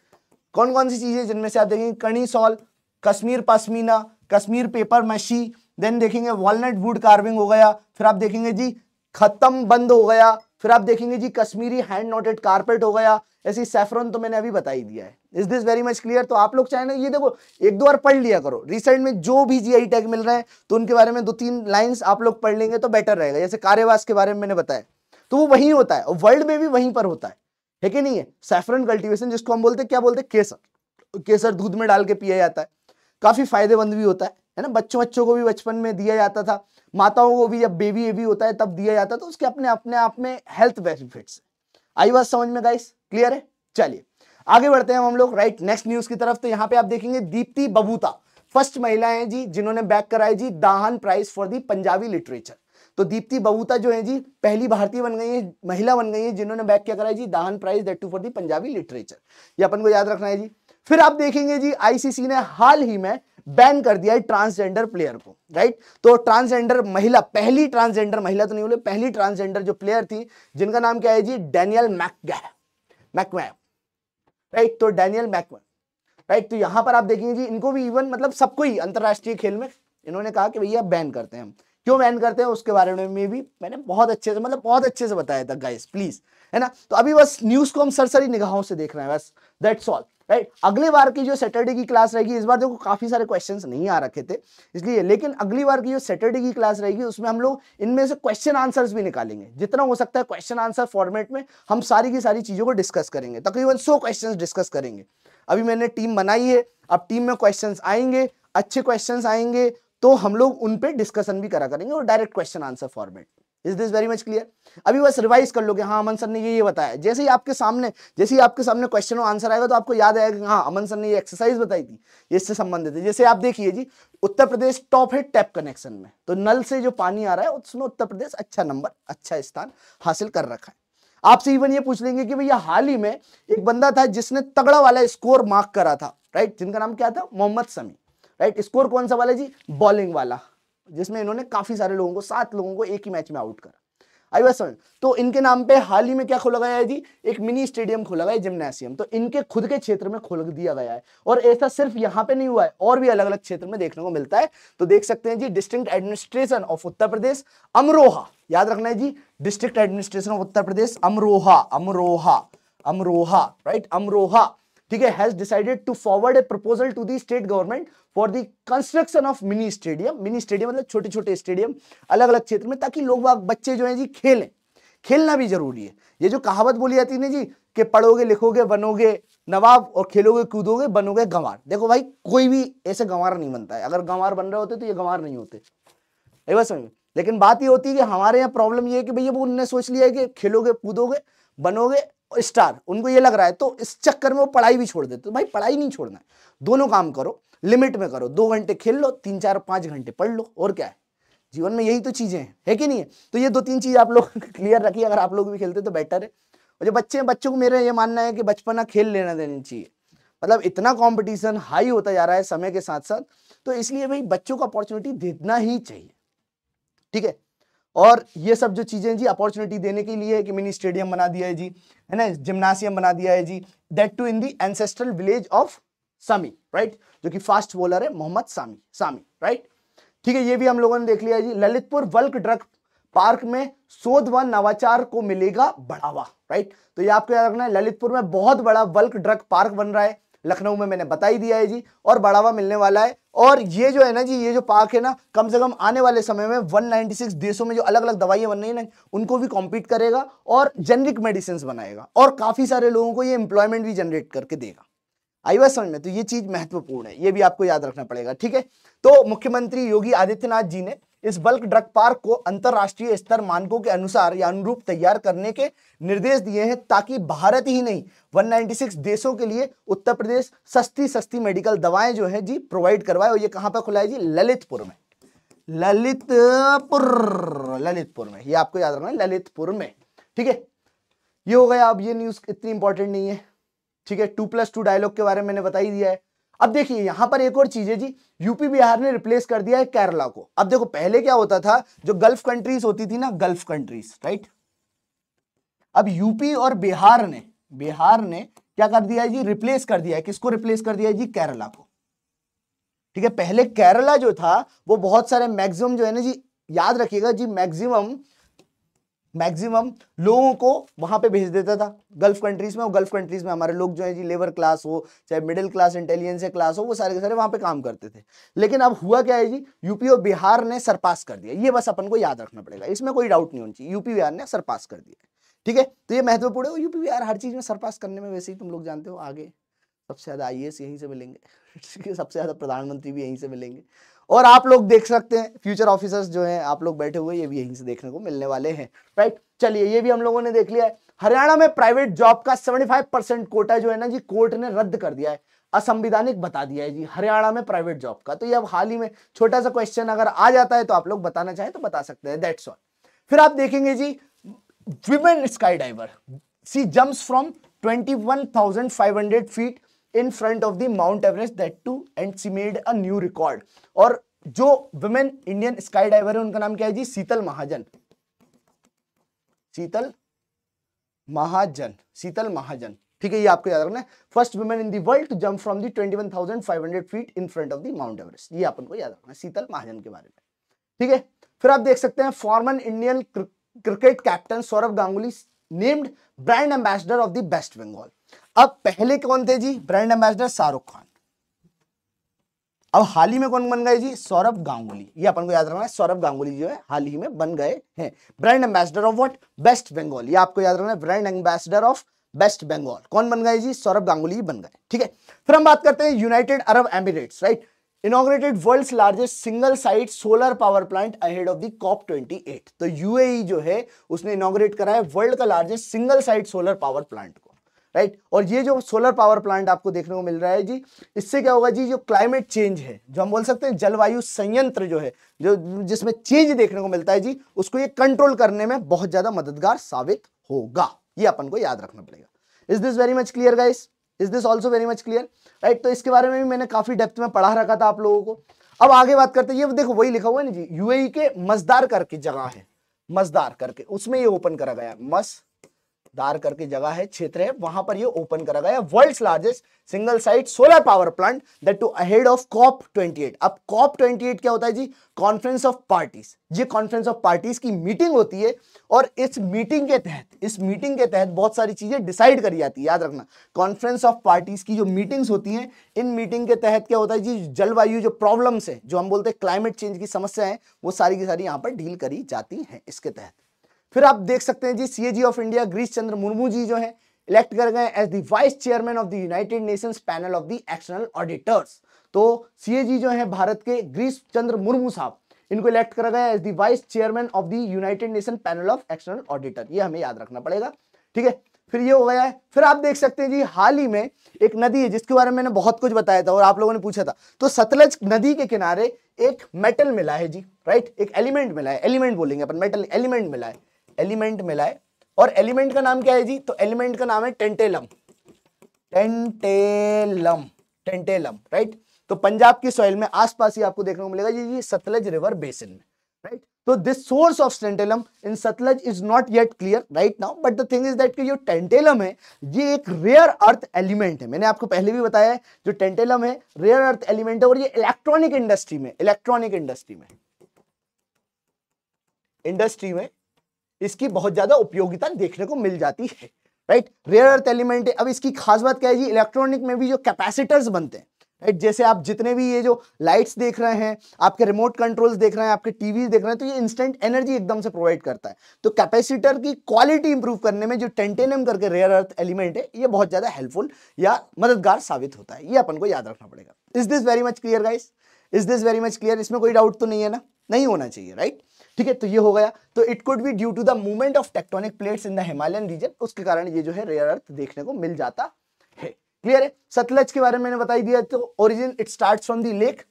कौन कौन सी चीजें जिनमें से आप देखेंगे Kani shawl Kashmir pashmina Kashmir papier mache then देखेंगे वॉलनट वुड कार्विंग हो गया फिर आप देखेंगे जी खत्म बंद हो गया फिर आप देखेंगे जी कश्मीरी हैंड नोटेड कारपेट हो गया ऐसी सेफ्रॉन तो मैंने अभी बता ही दिया है is this very much clear तो आप लोग चाहें ये देखो एक दो बार पढ़ लिया करो रिसेंट में जो भी जीआई टैग मिल रहे हैं तो उनके बारे में दो तीन लाइंस आप लोग पढ़ लेंगे तो बेटर रहेगा जैसे कार्यवास के बारे में मैंने बताया तो वो वहीं होता है और वर्ल्ड में भी वहीं पर होता है है कि नहीं है सेफ्रन कल्टिवेशन जिसको हम बोलते हैं क्या बोलते हैं केसर केसर दूध में डाल के पिया जाता है काफ़ी फायदेमंद भी होता है है ना बच्चों बच्चों को भी बचपन में दिया जाता था माताओं को भी जब बेबी बेबी होता है तब दिया जाता है तो उसके अपने अपने आप में हेल्थ बेनिफिट्स आई बात समझ में गाइस क्लियर है चलिए आगे बढ़ते हैं हम लोग राइट नेक्स्ट न्यूज की तरफ तो यहाँ पे आप देखेंगे दीप्ति बबूता फर्स्ट महिला है जी जिन्होंने बैक कराई जी Dhahan prize for the Punjabi literature तो दीप्ति बबूता जो है जी पहली भारतीय बन गई है महिला बन गई है जिन्होंने बैक क्या कराई जी Dhahan prize that to for the Punjabi literature ये अपन को याद रखना है जी फिर आप देखेंगे जी आईसीसी ने हाल ही में बैन कर दिया है ट्रांसजेंडर प्लेयर को राइट तो ट्रांसजेंडर महिला पहली ट्रांसजेंडर महिला तो नहीं बोले पहली ट्रांसजेंडर जो प्लेयर थी जिनका नाम क्या है जी डेनियल मैकगै मैकमै राइट तो डेनियल मैकमै राइट तो यहां पर आप देखेंगे जी इनको भी इवन मतलब सबको ही अंतर्राष्ट्रीय खेल में इन्होंने कहा कि भैया बैन करते हैं हम क्यों बैन करते हैं उसके बारे में भी मैंने बहुत अच्छे से मतलब बहुत अच्छे से बताया था गाइस प्लीज है ना तो अभी बस न्यूज को हम सरसरी निगाहों से देख रहे हैं बस दैट्स ऑल राइट अगले बार की जो सैटरडे की क्लास रहेगी इस बार देखो काफ़ी सारे क्वेश्चन नहीं आ रखे थे इसलिए लेकिन अगली बार की जो सैटरडे की क्लास रहेगी उसमें हम लोग इनमें से क्वेश्चन आंसर भी निकालेंगे जितना हो सकता है क्वेश्चन आंसर फॉर्मेट में हम सारी की सारी चीज़ों को डिस्कस करेंगे तकरीबन सौ क्वेश्चन डिस्कस करेंगे अभी मैंने टीम बनाई है अब टीम में क्वेश्चन आएंगे अच्छे क्वेश्चन आएंगे तो हम लोग उन पर डिस्कशन भी करा करेंगे और direct question answer format is this very much clear अभी बस रिवाइज कर लोगे हाँ अमन सर ने ये ये बताया जैसे ही आपके सामने जैसे ही आपके सामने क्वेश्चन और आंसर आएगा तो आपको याद आएगा कि हाँ अमन सर ने ये एक्सरसाइज बताई थी इससे संबंधित है जैसे आप देखिए जी उत्तर प्रदेश टॉप है टैप कनेक्शन में तो नल से जो पानी आ रहा है उसमें उत्तर प्रदेश अच्छा नंबर अच्छा स्थान हासिल कर रखा है आपसे इवन ये पूछ लेंगे कि भैया हाल ही में एक बंदा था जिसने तगड़ा वाला स्कोर मार्क करा था राइट जिनका नाम क्या था मोहम्मद समी राइट स्कोर कौन सा वाला जी बॉलिंग वाला जिसमें इन्होंने काफ़ी सारे लोगों को सात लोगों को एक ही मैच में आउट करा आई बात समझ तो इनके नाम पे हाल ही में क्या खोला गया है जी एक मिनी स्टेडियम खोला गया है जिम्नेशियम तो इनके खुद के क्षेत्र में खोल दिया गया है और ऐसा सिर्फ यहाँ पे नहीं हुआ है और भी अलग अलग क्षेत्र में देखने को मिलता है तो देख सकते हैं जी district administration of Uttar Pradesh Amroha याद रखना है जी district administration of Uttar Pradesh Amroha Amroha Amroha right Amroha ठीक है has decided to forward a proposal to the state government for the construction of mini stadium mini stadium मतलब छोटे छोटे स्टेडियम अलग अलग क्षेत्र में ताकि लोग बच्चे जो है जी खेलें खेलना भी जरूरी है ये जो कहावत बोली जाती है ना जी कि पढ़ोगे लिखोगे बनोगे नवाब और खेलोगे कूदोगे बनोगे गंवार देखो भाई कोई भी ऐसे गंवार नहीं बनता है अगर गंवार बन रहे होते तो ये गंवार नहीं होते समझ लेकिन बात ये होती है कि हमारे यहाँ प्रॉब्लम ये है कि भैया वो उनने सोच लिया है कि खेलोगे कूदोगे बनोगे स्टार उनको ये लग रहा है तो इस चक्कर में वो पढ़ाई भी छोड़ देते तो भाई पढ़ाई नहीं छोड़ना है दोनों काम करो लिमिट में करो दो घंटे खेल लो तीन चार पाँच घंटे पढ़ लो और क्या है जीवन में यही तो चीज़ें हैं है कि नहीं है तो ये दो तीन चीज़ आप लोग क्लियर (laughs) रखिए अगर आप लोग भी खेलते तो बेटर है और जो बच्चे हैं बच्चों को मेरा ये मानना है कि बचपना खेल लेना देना चाहिए मतलब इतना कॉम्पिटिशन हाई होता जा रहा है समय के साथ साथ तो इसलिए भाई बच्चों को अपॉर्चुनिटी देना ही चाहिए ठीक है और ये सब जो चीज़ें जी अपॉर्चुनिटी देने के लिए कि मिनी स्टेडियम बना दिया है जी है ना जिम्नासियम बना दिया है जी that to in the ancestral village of Sami right जो कि फास्ट बॉलर है मोहम्मद सामी सामी राइट ठीक है ये भी हम लोगों ने देख लिया है जी ललितपुर वल्क ड्रग पार्क में शोध व नवाचार को मिलेगा बढ़ावा राइट तो ये आपको याद रखना है ललितपुर में बहुत बड़ा वल्क ड्रग पार्क बन रहा है लखनऊ में मैंने बता ही दिया है जी और बढ़ावा मिलने वाला है और ये जो है ना जी ये जो पार्क है ना कम से कम आने वाले समय में 196 देशों में जो अलग अलग दवाइयां बन रही है ना उनको भी कॉम्पीट करेगा और जेनरिक मेडिसिन बनाएगा और काफ़ी सारे लोगों को ये एम्प्लॉयमेंट भी जनरेट करके देगा आई बात समझ में तो ये चीज़ महत्वपूर्ण है ये भी आपको याद रखना पड़ेगा ठीक है तो मुख्यमंत्री योगी आदित्यनाथ जी ने इस बल्क ड्रग पार्क को अंतर्राष्ट्रीय स्तर मानकों के अनुसार या अनुरूप तैयार करने के निर्देश दिए हैं ताकि भारत ही नहीं 196 देशों के लिए उत्तर प्रदेश सस्ती सस्ती मेडिकल दवाएं जो है जी प्रोवाइड करवाए और ये कहां पर खुला है जी ललितपुर में ललितपुर ललितपुर में ये आपको याद रखना है ललितपुर में ठीक है ये हो गया अब ये न्यूज इतनी इंपॉर्टेंट नहीं है ठीक है टू प्लस टू डायलॉग के बारे में मैंने बताई दिया है अब देखिए यहां पर एक और चीज है जी यूपी बिहार ने रिप्लेस कर दिया है केरला को अब देखो पहले क्या होता था जो गल्फ कंट्रीज होती थी ना गल्फ कंट्रीज राइट अब यूपी और बिहार ने बिहार ने क्या कर दिया है जी रिप्लेस कर दिया है किसको रिप्लेस कर दिया है जी केरला को ठीक है पहले केरला जो था वो बहुत सारे मैक्सिमम जो है ना जी याद रखिएगा जी मैक्सिमम मैक्सिमम लोगों को वहाँ पे भेज देता था गल्फ कंट्रीज़ में और गल्फ कंट्रीज़ में हमारे लोग जो है जी लेबर क्लास हो चाहे मिडिल क्लास इंटेलिजेंस क्लास हो वो सारे के सारे वहाँ पे काम करते थे लेकिन अब हुआ क्या है जी यूपी और बिहार ने सरपास कर दिया ये बस अपन को याद रखना पड़ेगा इसमें कोई डाउट नहीं होनी चाहिए यूपी बिहार ने सरपास कर दिया ठीक है तो ये महत्वपूर्ण है यूपी बिहार हर चीज़ में सरपास करने में वैसे ही तुम लोग जानते हो आगे सबसे ज़्यादा आई यहीं से मिलेंगे (laughs) सबसे ज़्यादा प्रधानमंत्री भी यहीं से मिलेंगे और आप लोग देख सकते हैं फ्यूचर ऑफिसर्स जो हैं आप लोग बैठे हुए ये भी यहीं से देखने को मिलने वाले हैं राइट चलिए ये भी हम लोगों ने देख लिया है हरियाणा में प्राइवेट जॉब का 75 परसेंट कोटा जो है ना जी कोर्ट ने रद्द कर दिया है असंविधानिक बता दिया है जी हरियाणा में प्राइवेट जॉब का तो ये अब हाल ही में छोटा सा क्वेश्चन अगर आ जाता है तो आप लोग बताना चाहें तो बता सकते हैं दैट्स ऑल फिर आप देखेंगे जी women sky diver she jumps from twenty feet in front of the Mount Everest that to and she made a new record और जो वुमेन इंडियन स्काई डाइवर है उनका नाम क्या है जी शीतल महाजन शीतल महाजन शीतल महाजन ठीक है ये आपको याद रखना है first women in the world to jump from the 21,500 feet in front of the Mount Everest ये उनको याद रखना है शीतल महाजन के बारे में ठीक है फिर आप देख सकते हैं former Indian cricket captain Sourav Ganguly named brand ambassador of the West Bengal अब पहले कौन थे जी ब्रांड एम्बेसडर शाहरुख खान अब हाल ही में कौन बन गए जी सौरभ गांगुली ये अपन को याद रखना है सौरभ गांगुली जो है हाल ही में बन गए हैं brand ambassador of what West Bengal ये आपको याद रखना है brand ambassador of West Bengal कौन बन गए जी सौरभ गांगुली बन गए ठीक है फिर हम बात करते हैं United Arab Emirates right inaugurated world largest single site solar power plant ahead of the COP twenty तो यूएई e जो है उसने इनोग्रेट करा है वर्ल्ड का largest single site solar power plant को राइट और ये जो सोलर पावर प्लांट आपको देखने को मिल रहा है जी इससे क्या होगा जी जो क्लाइमेट चेंज है जो हम बोल सकते हैं जलवायु संयंत्र जो है जो जिसमें चेंज देखने को मिलता है जी उसको ये कंट्रोल करने में बहुत ज़्यादा मददगार साबित होगा ये अपन को याद रखना पड़ेगा is this very much clear guys is this also very much clear right तो इसके बारे में भी मैंने काफ़ी डेप्थ में पढ़ा रखा था आप लोगों को अब आगे बात करते हैं ये देखो वही लिखा हुआ है ना जी यूएई e के मजदार करके जगह है मजदार करके उसमें ये ओपन करा गया मस दार करके जगह है क्षेत्र है वहां पर ये ओपन करा गया world largest single site solar power plant that to ahead of COP 28 अब कॉप 28 क्या होता है जी कॉन्फ्रेंस ऑफ पार्टीज ये कॉन्फ्रेंस ऑफ पार्टीज की मीटिंग होती है और इस मीटिंग के तहत इस मीटिंग के तहत बहुत सारी चीजें डिसाइड करी जाती है याद रखना कॉन्फ्रेंस ऑफ पार्टीज की जो मीटिंग्स होती हैं इन मीटिंग के तहत क्या होता है जी जलवायु जो प्रॉब्लम्स है जो हम बोलते हैं क्लाइमेट चेंज की समस्या है वो सारी की सारी यहाँ पर डील करी जाती है इसके तहत फिर आप देख सकते हैं जी CAG of India Girish Chandra Murmu ji जो है इलेक्ट कर गए as the vice chairman of the United Nations panel of the external auditors तो सीएजी जो है भारत के ग्रीश चंद्र मुर्मू साहब इनको इलेक्ट करा गया as the vice chairman of the United Nation panel of external auditor ये हमें याद रखना पड़ेगा ठीक है फिर ये हो गया है फिर आप देख सकते हैं जी हाल ही में एक नदी है जिसके बारे में मैंने बहुत कुछ बताया था और आप लोगों ने पूछा था तो सतलज नदी के किनारे एक मेटल मिला है जी राइट एक एलिमेंट मिला है एलिमेंट बोलेंगे अपन मेटल एलिमेंट मिला है एलिमेंट मिला है और एलिमेंट का नाम क्या है जी तो एलिमेंट का नाम है टेंटेलम टेंटेलम टेंटेलम राइट तो पंजाब की सॉइल में आसपास ही आपको देखने को मिलेगा ये सतलज रिवर बेसिन में राइट तो this source of tantalum in Sutlej is not yet clear right now but the thing is that कि जो टेंटेलम है ये एक रेयर अर्थ एलिमेंट है मैंने आपको पहले भी बताया है जो टेंटेलम है रेयर अर्थ एलिमेंट है और ये इलेक्ट्रॉनिक इंडस्ट्री में इलेक्ट्रॉनिक इंडस्ट्री में इंडस्ट्री में इसकी बहुत ज्यादा उपयोगिता देखने को मिल जाती है राइट रेयर अर्थ एलिमेंट अब इसकी खास बात क्या है जी इलेक्ट्रॉनिक में भी जो कैपेसिटर्स बनते हैं राइट जैसे आप जितने भी ये जो लाइट्स देख रहे हैं आपके रिमोट कंट्रोल्स देख रहे हैं आपके टीवी देख रहे हैं तो ये इंस्टेंट एनर्जी एकदम से प्रोवाइड करता है तो कैपेसिटर की क्वालिटी इंप्रूव करने में जो टेंटेनियम करके रेयर अर्थ एलिमेंट है ये बहुत ज़्यादा हेल्पफुल या मददगार साबित होता है ये अपन को याद रखना पड़ेगा is this very much clear guys is this very much clear इसमें कोई डाउट तो नहीं है ना नहीं होना चाहिए राइट right? ठीक है तो ये हो गया तो it could be due to the movement of tectonic plates in the Himalayan region उसके कारण ये जो है रेयर अर्थ देखने को मिल जाता है क्लियर है सतलज के बारे में मैंने बताई दिया तो origin it start from the lake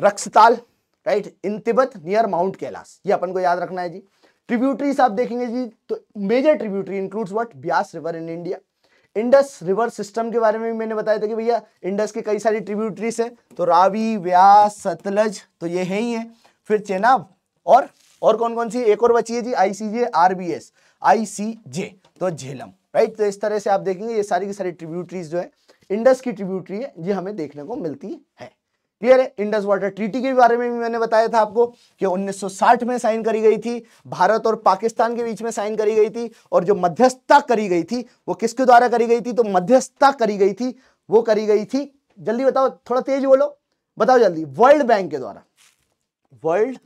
Rakshastal right in Tibet near Mount Kailash ये अपन को याद रखना है जी ट्रिब्यूटरीज आप देखेंगे जी तो major tributary includes what Beas river in India Indus river system के बारे में भी मैंने बताया था कि भैया इंडस के कई सारी ट्रिब्यूटरीज हैं तो रावी व्यास सतलज तो ये है ही है फिर चेनाब और और कौन कौन सी एक और बची है जी आईसीजे आरबीएस आईसीजे तो झेलम राइट तो इस तरह से आप देखेंगे ये सारी की सारी ट्रिब्यूटरीज जो है इंडस की ट्रिब्यूटरी है ये हमें देखने को मिलती है क्लियर है इंडस वाटर ट्रीटी के बारे में भी मैंने बताया था आपको कि 1960 में साइन करी गई थी भारत और पाकिस्तान के बीच में साइन करी गई थी और जो मध्यस्थता करी गई थी वो किसके द्वारा करी गई थी तो मध्यस्थता करी गई थी वो करी गई थी जल्दी बताओ थोड़ा तेज बोलो बताओ जल्दी वर्ल्ड बैंक के द्वारा वर्ल्ड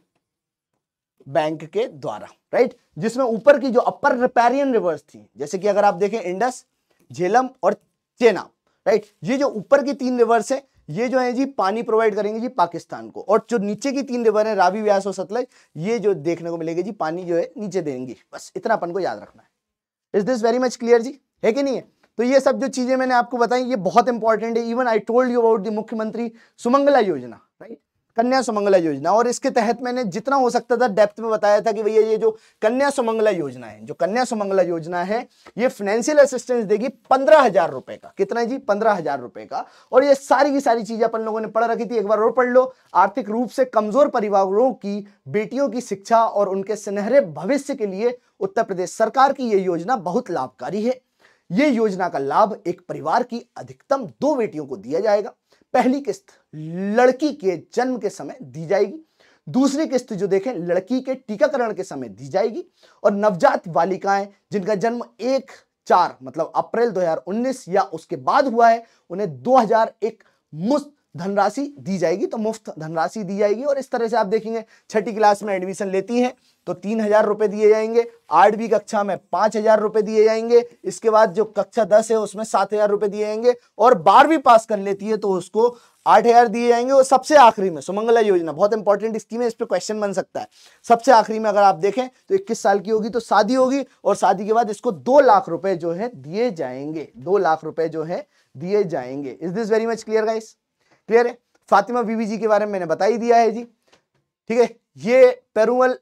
बैंक के द्वारा राइट जिसमें ऊपर की जो अपर रिपेरियन रिवर्स थी जैसे कि अगर आप देखें इंडस झेलम और चेना राइट ये जो ऊपर की तीन रिवर्स है ये जो है जी पानी प्रोवाइड करेंगे जी पाकिस्तान को और जो नीचे की तीन रिवर है रावी व्यास और सतलज ये जो देखने को मिलेगी जी पानी जो है नीचे देंगी बस इतना अपन को याद रखना है is this very much clear जी है कि नहीं है तो ये सब जो चीजें मैंने आपको बताई ये बहुत इंपॉर्टेंट है even I told you about the Mukhyamantri Sumangala योजना राइट कन्या सुमंगला योजना और इसके तहत मैंने जितना हो सकता था डेप्थ में बताया था कि भैया ये जो कन्या सुमंगला योजना है जो कन्या सुमंगला योजना है ये फाइनेंशियल असिस्टेंस देगी पंद्रह हजार रुपए का कितना है जी पंद्रह हजार रुपए का और ये सारी की सारी चीजें अपन लोगों ने पढ़ रखी थी एक बार और पढ़ लो आर्थिक रूप से कमजोर परिवारों की बेटियों की शिक्षा और उनके सुनहरे भविष्य के लिए उत्तर प्रदेश सरकार की ये योजना बहुत लाभकारी है ये योजना का लाभ एक परिवार की अधिकतम दो बेटियों को दिया जाएगा पहली किस्त लड़की के जन्म के समय दी जाएगी दूसरी किस्त जो देखें लड़की के टीकाकरण के समय दी जाएगी और नवजात बालिकाएं जिनका जन्म एक चार मतलब अप्रैल 2019 या उसके बाद हुआ है उन्हें दो हजार एक मुफ्त धनराशि दी जाएगी तो मुफ्त धनराशि दी जाएगी और इस तरह से आप देखेंगे छठी क्लास में एडमिशन लेती हैं तो तीन हजार रुपए दिए जाएंगे आठवीं कक्षा में पांच हजार रुपए दिए जाएंगे इसके बाद जो कक्षा दस है उसमें सात हजार रुपए दिए जाएंगे और बारहवीं पास कर लेती है तो उसको आठ हजार दिए जाएंगे और सबसे आखिरी में सुमंगला योजना बहुत इंपॉर्टेंट स्कीम है इस पर क्वेश्चन बन सकता है सबसे आखिरी में अगर आप देखें तो इक्कीस साल की होगी तो शादी होगी और शादी के बाद इसको दो लाख रुपए जो है दिए जाएंगे दो लाख रुपए जो है दिए जाएंगे is this very much clear guys clear है फातिमा बीवी जी के बारे में मैंने बता ही दिया है जी ठीक है ये पेरुअल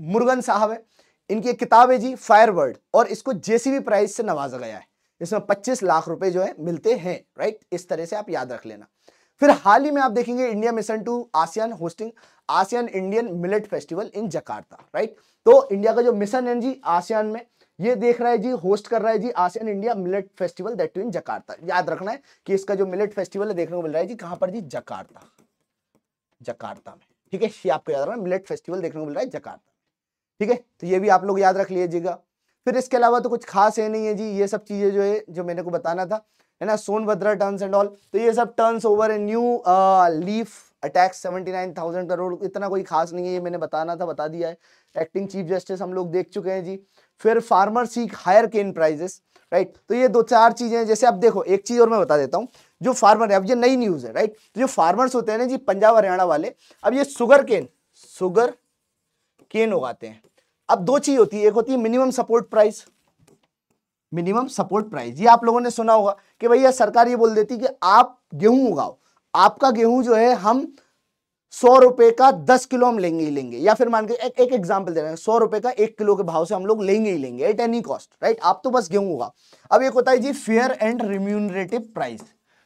मुर्गन साहब है इनकी एक किताब है जी फायरबर्ड और इसको जेसीबी प्राइस से नवाजा गया है इसमें 25 लाख रुपए जो है मिलते हैं राइट इस तरह से आप याद रख लेना फिर हाल ही में आप देखेंगे India mission to ASEAN hosting ASEAN Indian millet festival in Jakarta right तो इंडिया का जो मिशन है जी आसियान में ये देख रहा है जी होस्ट कर रहा है जी ASEAN India millet festival that in Jakarta याद रखना है कि इसका जो मिलेट फेस्टिवल है देखने को मिल रहा है जी कहां पर जी जकार्ता जकार्ता में ठीक है आपको याद रखना मिलेट फेस्टिवल देखने को मिल रहा है जकार्ता ठीक है तो ये भी आप लोग याद रख लीजिएगा फिर इसके अलावा तो कुछ खास है नहीं है जी ये सब चीज़ें जो है जो मैंने को बताना था है ना सोनभद्रा टर्न्स एंड ऑल तो ये सब turns over a new leaf attacks seventy nine thousand crore इतना कोई खास नहीं है ये मैंने बताना था बता दिया है एक्टिंग चीफ जस्टिस हम लोग देख चुके हैं जी फिर फार्मर सीख हायर केन प्राइजेस राइट तो ये दो चार चीज़ें हैं जैसे आप देखो एक चीज़ और मैं बता देता हूँ जो फार्मर है अब ये नई न्यूज़ है राइट तो जो फार्मर्स होते हैं ना जी पंजाब हरियाणा वाले अब ये शुगर केन सुगर केन उगाते हैं अब दो चीज होती है एक होती है minimum support price minimum support price ये आप लोगों ने सुना होगा कि भैया सरकार ये बोल देती कि आप गेहूं उगाओ आपका गेहूं जो है हम सौ रुपए का दस किलो हम लेंगे ही लेंगे या फिर मान के एक एग्जाम्पल दे रहे हैं सौ रुपए का एक किलो के भाव से हम लोग लेंगे ही लेंगे एट एनी कॉस्ट राइट आप तो बस गेहूं होगा अब एक होता है जी फेयर एंड रिम्यूनरेटिव प्राइस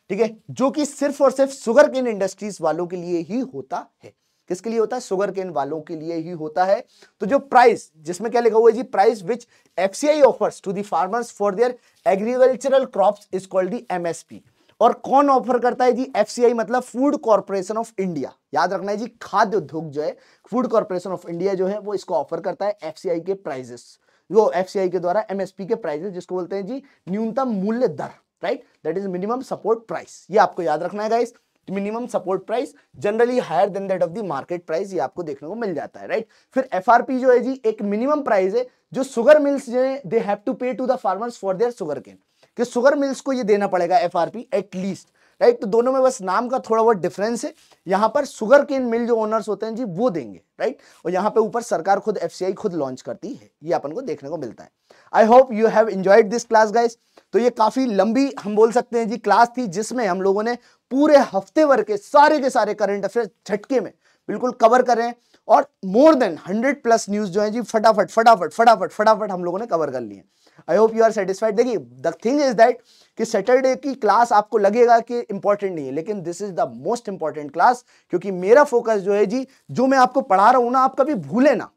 ठीक है जो कि सिर्फ और सिर्फ सुगर केन इंडस्ट्रीज वालों के लिए ही होता है किसके लिए होता है सुगर केन वालों के लिए ही होता है तो जो प्राइस जिसमें क्या लिखा हुआ है जी price which FCI offers to the farmers for their agricultural crops is called the MSP और कौन ऑफर करता है जी एफसीआई मतलब फूड कॉर्पोरेशन ऑफ इंडिया याद रखना है जी खाद्य उद्योग जो है फूड कॉर्पोरेशन ऑफ इंडिया जो है वो इसको ऑफर करता है एफसीआई के प्राइजेस वो एफसीआई के द्वारा एमएसपी के प्राइजेस जिसको बोलते हैं जी न्यूनतम मूल्य दर right that is minimum support price ये आपको याद रखना है guys minimum support price generally higher than that of the market price ये आपको देखने को मिल जाता है राइट फिर एफआरपी जो है जी एक मिनिमम प्राइस है जो सुगर मिल्स जो है they have to pay to the farmers for their sugar cane कि सुगर मिल्स को ये देना पड़ेगा एफआरपी एटलीस्ट राइट तो दोनों में बस नाम का थोड़ा बहुत डिफरेंस है यहाँ पर शुगर केन मिल जो ओनर्स होते हैं जी वो देंगे राइट और यहाँ पे ऊपर सरकार खुद एफ खुद लॉन्च करती है ये अपन को देखने को मिलता है I hope you have enjoyed this class guys तो ये काफ़ी लंबी हम बोल सकते हैं जी क्लास थी जिसमें हम लोगों ने पूरे हफ्ते भर के सारे के सारे करंट अफेयर झटके में बिल्कुल कवर कर रहे हैं और more than hundred plus news जो है जी फटाफट फटाफट फटाफट फटाफट हम लोगों ने कवर कर लिए I hope you are satisfied देखिए द थिंग इज दैट कि सैटरडे की क्लास आपको लगेगा कि इंपॉर्टेंट नहीं है लेकिन this is the most important class क्योंकि मेरा फोकस जो है जी जो मैं आपको पढ़ा रहा हूं ना आप कभी भूले ना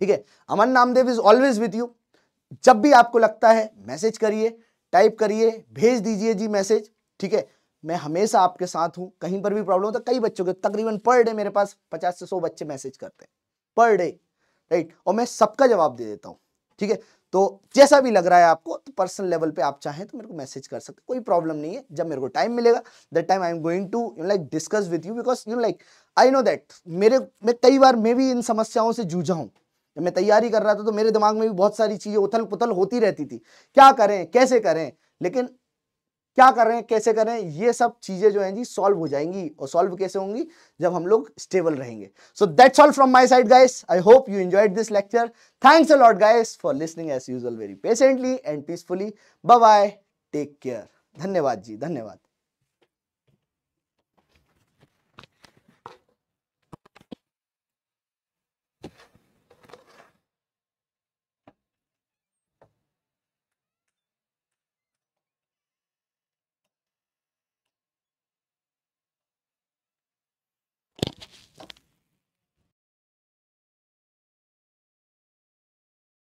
ठीक है Aman Namdev is always with you जब भी आपको लगता है मैसेज करिए टाइप करिए भेज दीजिए जी मैसेज ठीक है मैं हमेशा आपके साथ हूँ कहीं पर भी प्रॉब्लम होता तो कई बच्चों के तकरीबन पर डे मेरे पास पचास से सौ बच्चे मैसेज करते हैं पर डे राइट और मैं सबका जवाब दे देता हूँ ठीक है तो जैसा भी लग रहा है आपको तो पर्सनल लेवल पे आप चाहें तो मेरे को मैसेज कर सकते कोई प्रॉब्लम नहीं है जब मेरे को टाइम मिलेगा that time I am going to you like discuss with you because you like I know that मेरे मैं कई बार मैं भी इन समस्याओं से जूझा हूँ जब मैं तैयारी कर रहा था तो मेरे दिमाग में भी बहुत सारी चीज़ें उथल पुथल होती रहती थी क्या करें कैसे करें लेकिन क्या कर रहे हैं कैसे कर रहे हैं ये सब चीजें जो हैं जी सॉल्व हो जाएंगी और सॉल्व कैसे होंगी जब हम लोग स्टेबल रहेंगे so that's all from my side guys I hope you enjoyed this lecture thanks a lot guys for listening as usual very patiently and peacefully bye take care धन्यवाद जी धन्यवाद